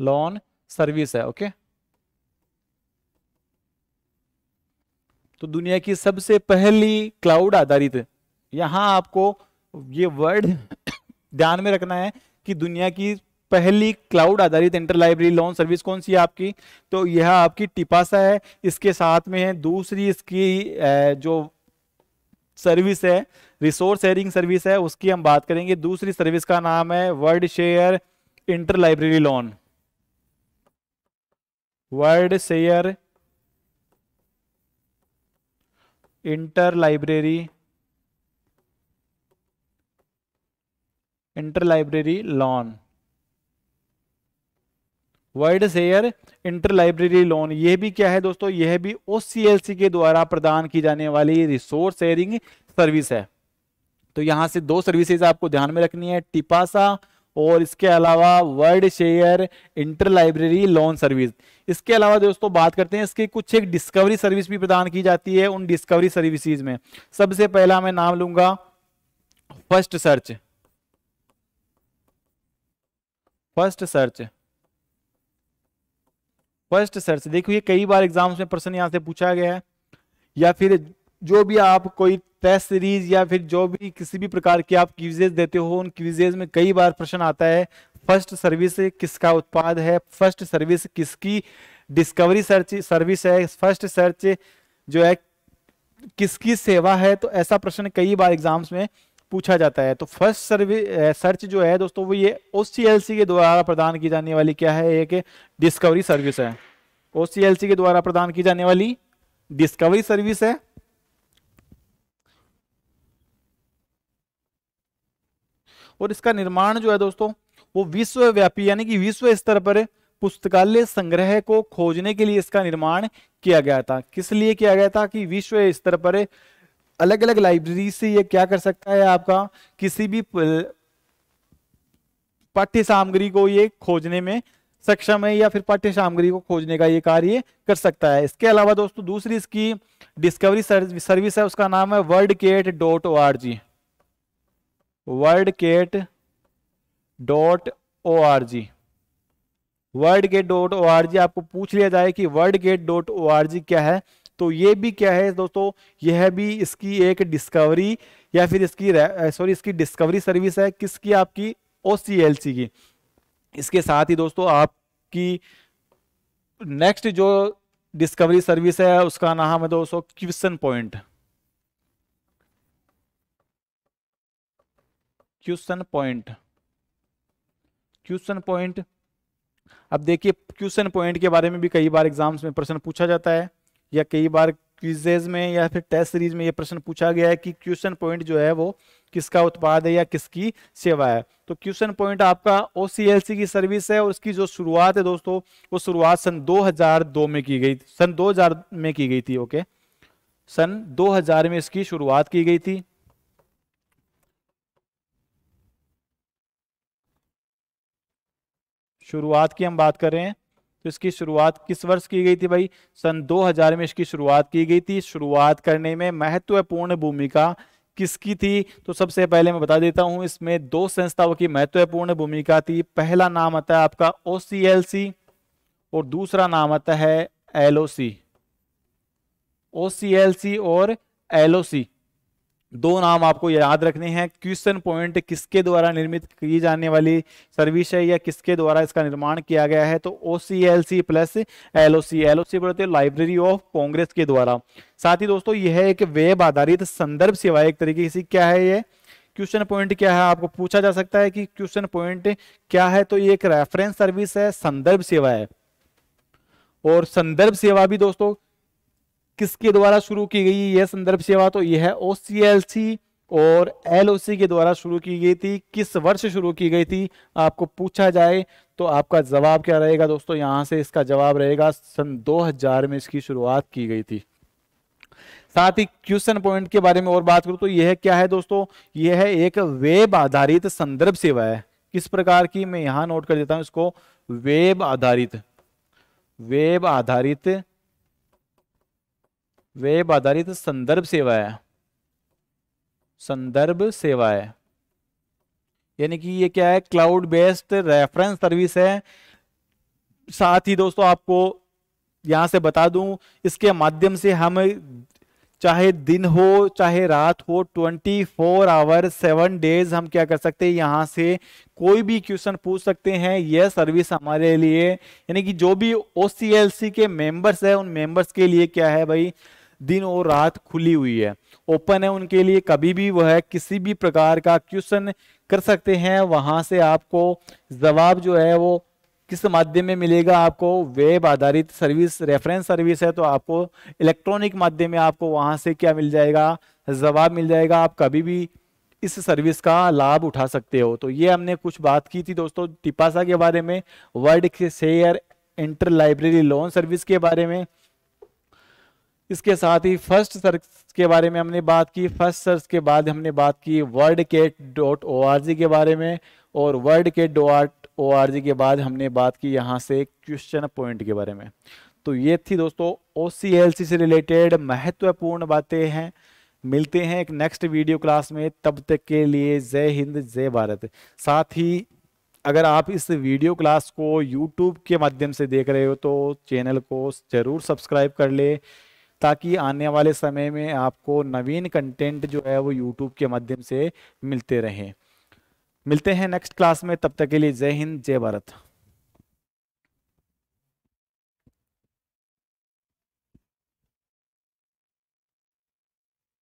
लोन सर्विस है ओके तो दुनिया की सबसे पहली क्लाउड आधारित यहां आपको ये वर्ड ध्यान में रखना है कि दुनिया की पहली क्लाउड आधारित इंटर लाइब्रेरी लोन सर्विस कौन सी है आपकी तो यह आपकी टिपासा है इसके साथ में है दूसरी इसकी जो सर्विस है रिसोर्स शेयरिंग सर्विस है उसकी हम बात करेंगे दूसरी सर्विस का नाम है world share inter library loan world share inter library interlibrary loan world share interlibrary loan यह भी क्या है दोस्तों यह भी ओ के द्वारा प्रदान की जाने वाली रिसोर्स शेयरिंग सर्विस है तो यहां से दो सर्विसेज आपको ध्यान में रखनी है टिपासा और इसके अलावा world share interlibrary loan service इसके अलावा दोस्तों बात करते हैं इसकी कुछ एक डिस्कवरी सर्विस भी प्रदान की जाती है उन डिस्कवरी सर्विसेज में सबसे पहला मैं नाम लूंगा first search first search first search देखो ये कई बार एग्जाम्स में प्रश्न यहाँ से पूछा गया है या फिर जो भी आप कोई टेस्ट सीरीज या फिर जो भी किसी भी प्रकार की आप क्विजेज देते हो उन क्विजेज में कई बार प्रश्न आता है फर्स्ट सर्विस किसका उत्पाद है फर्स्ट सर्विस किसकी डिस्कवरी सर्च सर्विस है फर्स्ट सर्च जो है किसकी सेवा है तो ऐसा प्रश्न कई बार एग्जाम्स में पूछा जाता है तो फर्स्ट सर्वे सर्च जो है दोस्तों वो ये ओ के द्वारा प्रदान की जाने वाली क्या है एक डिस्कवरी सर्विस है ओ के द्वारा प्रदान की जाने वाली डिस्कवरी सर्विस है और इसका निर्माण जो है दोस्तों वो विश्वव्यापी यानी कि विश्व स्तर पर पुस्तकालय संग्रह को खोजने के लिए इसका निर्माण किया गया था किस लिए किया गया था कि विश्व स्तर पर अलग अलग लाइब्रेरी से ये क्या कर सकता है आपका किसी भी पाठ्य सामग्री को ये खोजने में सक्षम है या फिर पाठ्य सामग्री को खोजने का ये कार्य कर सकता है इसके अलावा दोस्तों दूसरी इसकी डिस्कवरी सर्विस है उसका नाम है WorldCat dot O R G WorldCat dot O R G WorldCat dot O R G आपको पूछ लिया जाए कि WorldCat dot O R G क्या है तो ये भी क्या है दोस्तों यह भी इसकी एक डिस्कवरी या फिर इसकी सॉरी इसकी डिस्कवरी सर्विस है किसकी आपकी ओ की इसके साथ ही दोस्तों आपकी नेक्स्ट जो डिस्कवरी सर्विस है उसका नाम है दोस्तों question point question point question point अब देखिए क्वेश्चन पॉइंट के बारे में भी कई बार एग्जाम्स में प्रश्न पूछा जाता है या कई बार क्विजेज में या फिर टेस्ट सीरीज में ये प्रश्न पूछा गया है कि क्वेश्चन पॉइंट जो है वो किसका उत्पाद है या किसकी सेवा है तो क्वेश्चन पॉइंट आपका ओ की सर्विस है और उसकी जो शुरुआत है दोस्तों वो शुरुआत सन 2002 में की गई सन 2000 में की गई थी ओके सन 2000 में इसकी शुरुआत की गई थी शुरुआत की हम बात कर रहे हैं तो इसकी शुरुआत किस वर्ष की गई थी भाई सन 2000 में इसकी शुरुआत की गई थी शुरुआत करने में महत्वपूर्ण भूमिका किसकी थी तो सबसे पहले मैं बता देता हूं इसमें दो संस्थाओं की महत्वपूर्ण भूमिका थी पहला नाम आता है आपका ओ और दूसरा नाम आता है एल ओ सी और एल दो नाम आपको याद रखने हैं क्वेश्चन पॉइंट किसके द्वारा निर्मित की जाने वाली सर्विस है या किसके द्वारा इसका निर्माण किया गया है तो O C L C plus L O C L O C बोलते हैं लाइब्रेरी ऑफ कांग्रेस के द्वारा साथ ही दोस्तों यह एक वेब आधारित संदर्भ सेवा एक तरीके से क्या है यह क्वेश्चन पॉइंट क्या है आपको पूछा जा सकता है कि क्वेश्चन पॉइंट क्या है तो ये एक रेफरेंस सर्विस है संदर्भ सेवा है और संदर्भ सेवा भी दोस्तों किसके द्वारा शुरू की गई यह संदर्भ सेवा तो यह है सी और सी के द्वारा शुरू की गई थी किस वर्ष शुरू की गई थी आपको पूछा जाए तो आपका जवाब क्या रहेगा दोस्तों यहां से इसका जवाब रहेगा सन 2000 में इसकी शुरुआत की गई थी साथ ही क्वेश्चन पॉइंट के बारे में और बात करूं तो यह क्या है दोस्तों यह है एक वेब आधारित संदर्भ सेवा है किस प्रकार की मैं यहां नोट कर देता हूं इसको वेब आधारित वेब आधारित वेब आधारित संदर्भ सेवा है संदर्भ सेवा है यानी कि ये क्या है क्लाउड बेस्ड रेफरेंस सर्विस है साथ ही दोस्तों आपको यहां से बता दूं इसके माध्यम से हम चाहे दिन हो चाहे रात हो 24 फोर आवर सेवन डेज हम क्या कर सकते हैं यहाँ से कोई भी क्वेश्चन पूछ सकते हैं यह सर्विस हमारे लिए यानी कि जो भी ओ के मेंबर्स है उन मेंबर्स के लिए क्या है भाई दिन और रात खुली हुई है ओपन है उनके लिए कभी भी वह किसी भी प्रकार का क्वेश्चन कर सकते हैं वहां से आपको जवाब जो है वो किस माध्यम में मिलेगा आपको वेब आधारित सर्विस रेफरेंस सर्विस है तो आपको इलेक्ट्रॉनिक माध्यम में आपको वहां से क्या मिल जाएगा जवाब मिल जाएगा आप कभी भी इस सर्विस का लाभ उठा सकते हो तो ये हमने कुछ बात की थी दोस्तों टिपासा के बारे में WorldShare inter library loan service के बारे में इसके साथ ही फर्स्ट सर्च के बारे में हमने बात की फर्स्ट सर्च के बाद हमने बात की WorldCat dot O R G के बारे में और WorldCat dot O R G के बाद हमने बात की यहाँ से क्वेश्चन पॉइंट के बारे में तो ये थी दोस्तों ओ सी एल सी से रिलेटेड महत्वपूर्ण बातें हैं मिलते हैं एक नेक्स्ट वीडियो क्लास में तब तक के लिए जय हिंद जय भारत साथ ही अगर आप इस वीडियो क्लास को यूट्यूब के माध्यम से देख रहे हो तो चैनल को ज़रूर सब्सक्राइब कर ले ताकि आने वाले समय में आपको नवीन कंटेंट जो है वो यूट्यूब के माध्यम से मिलते रहें मिलते हैं नेक्स्ट क्लास में तब तक के लिए जय हिंद जय भारत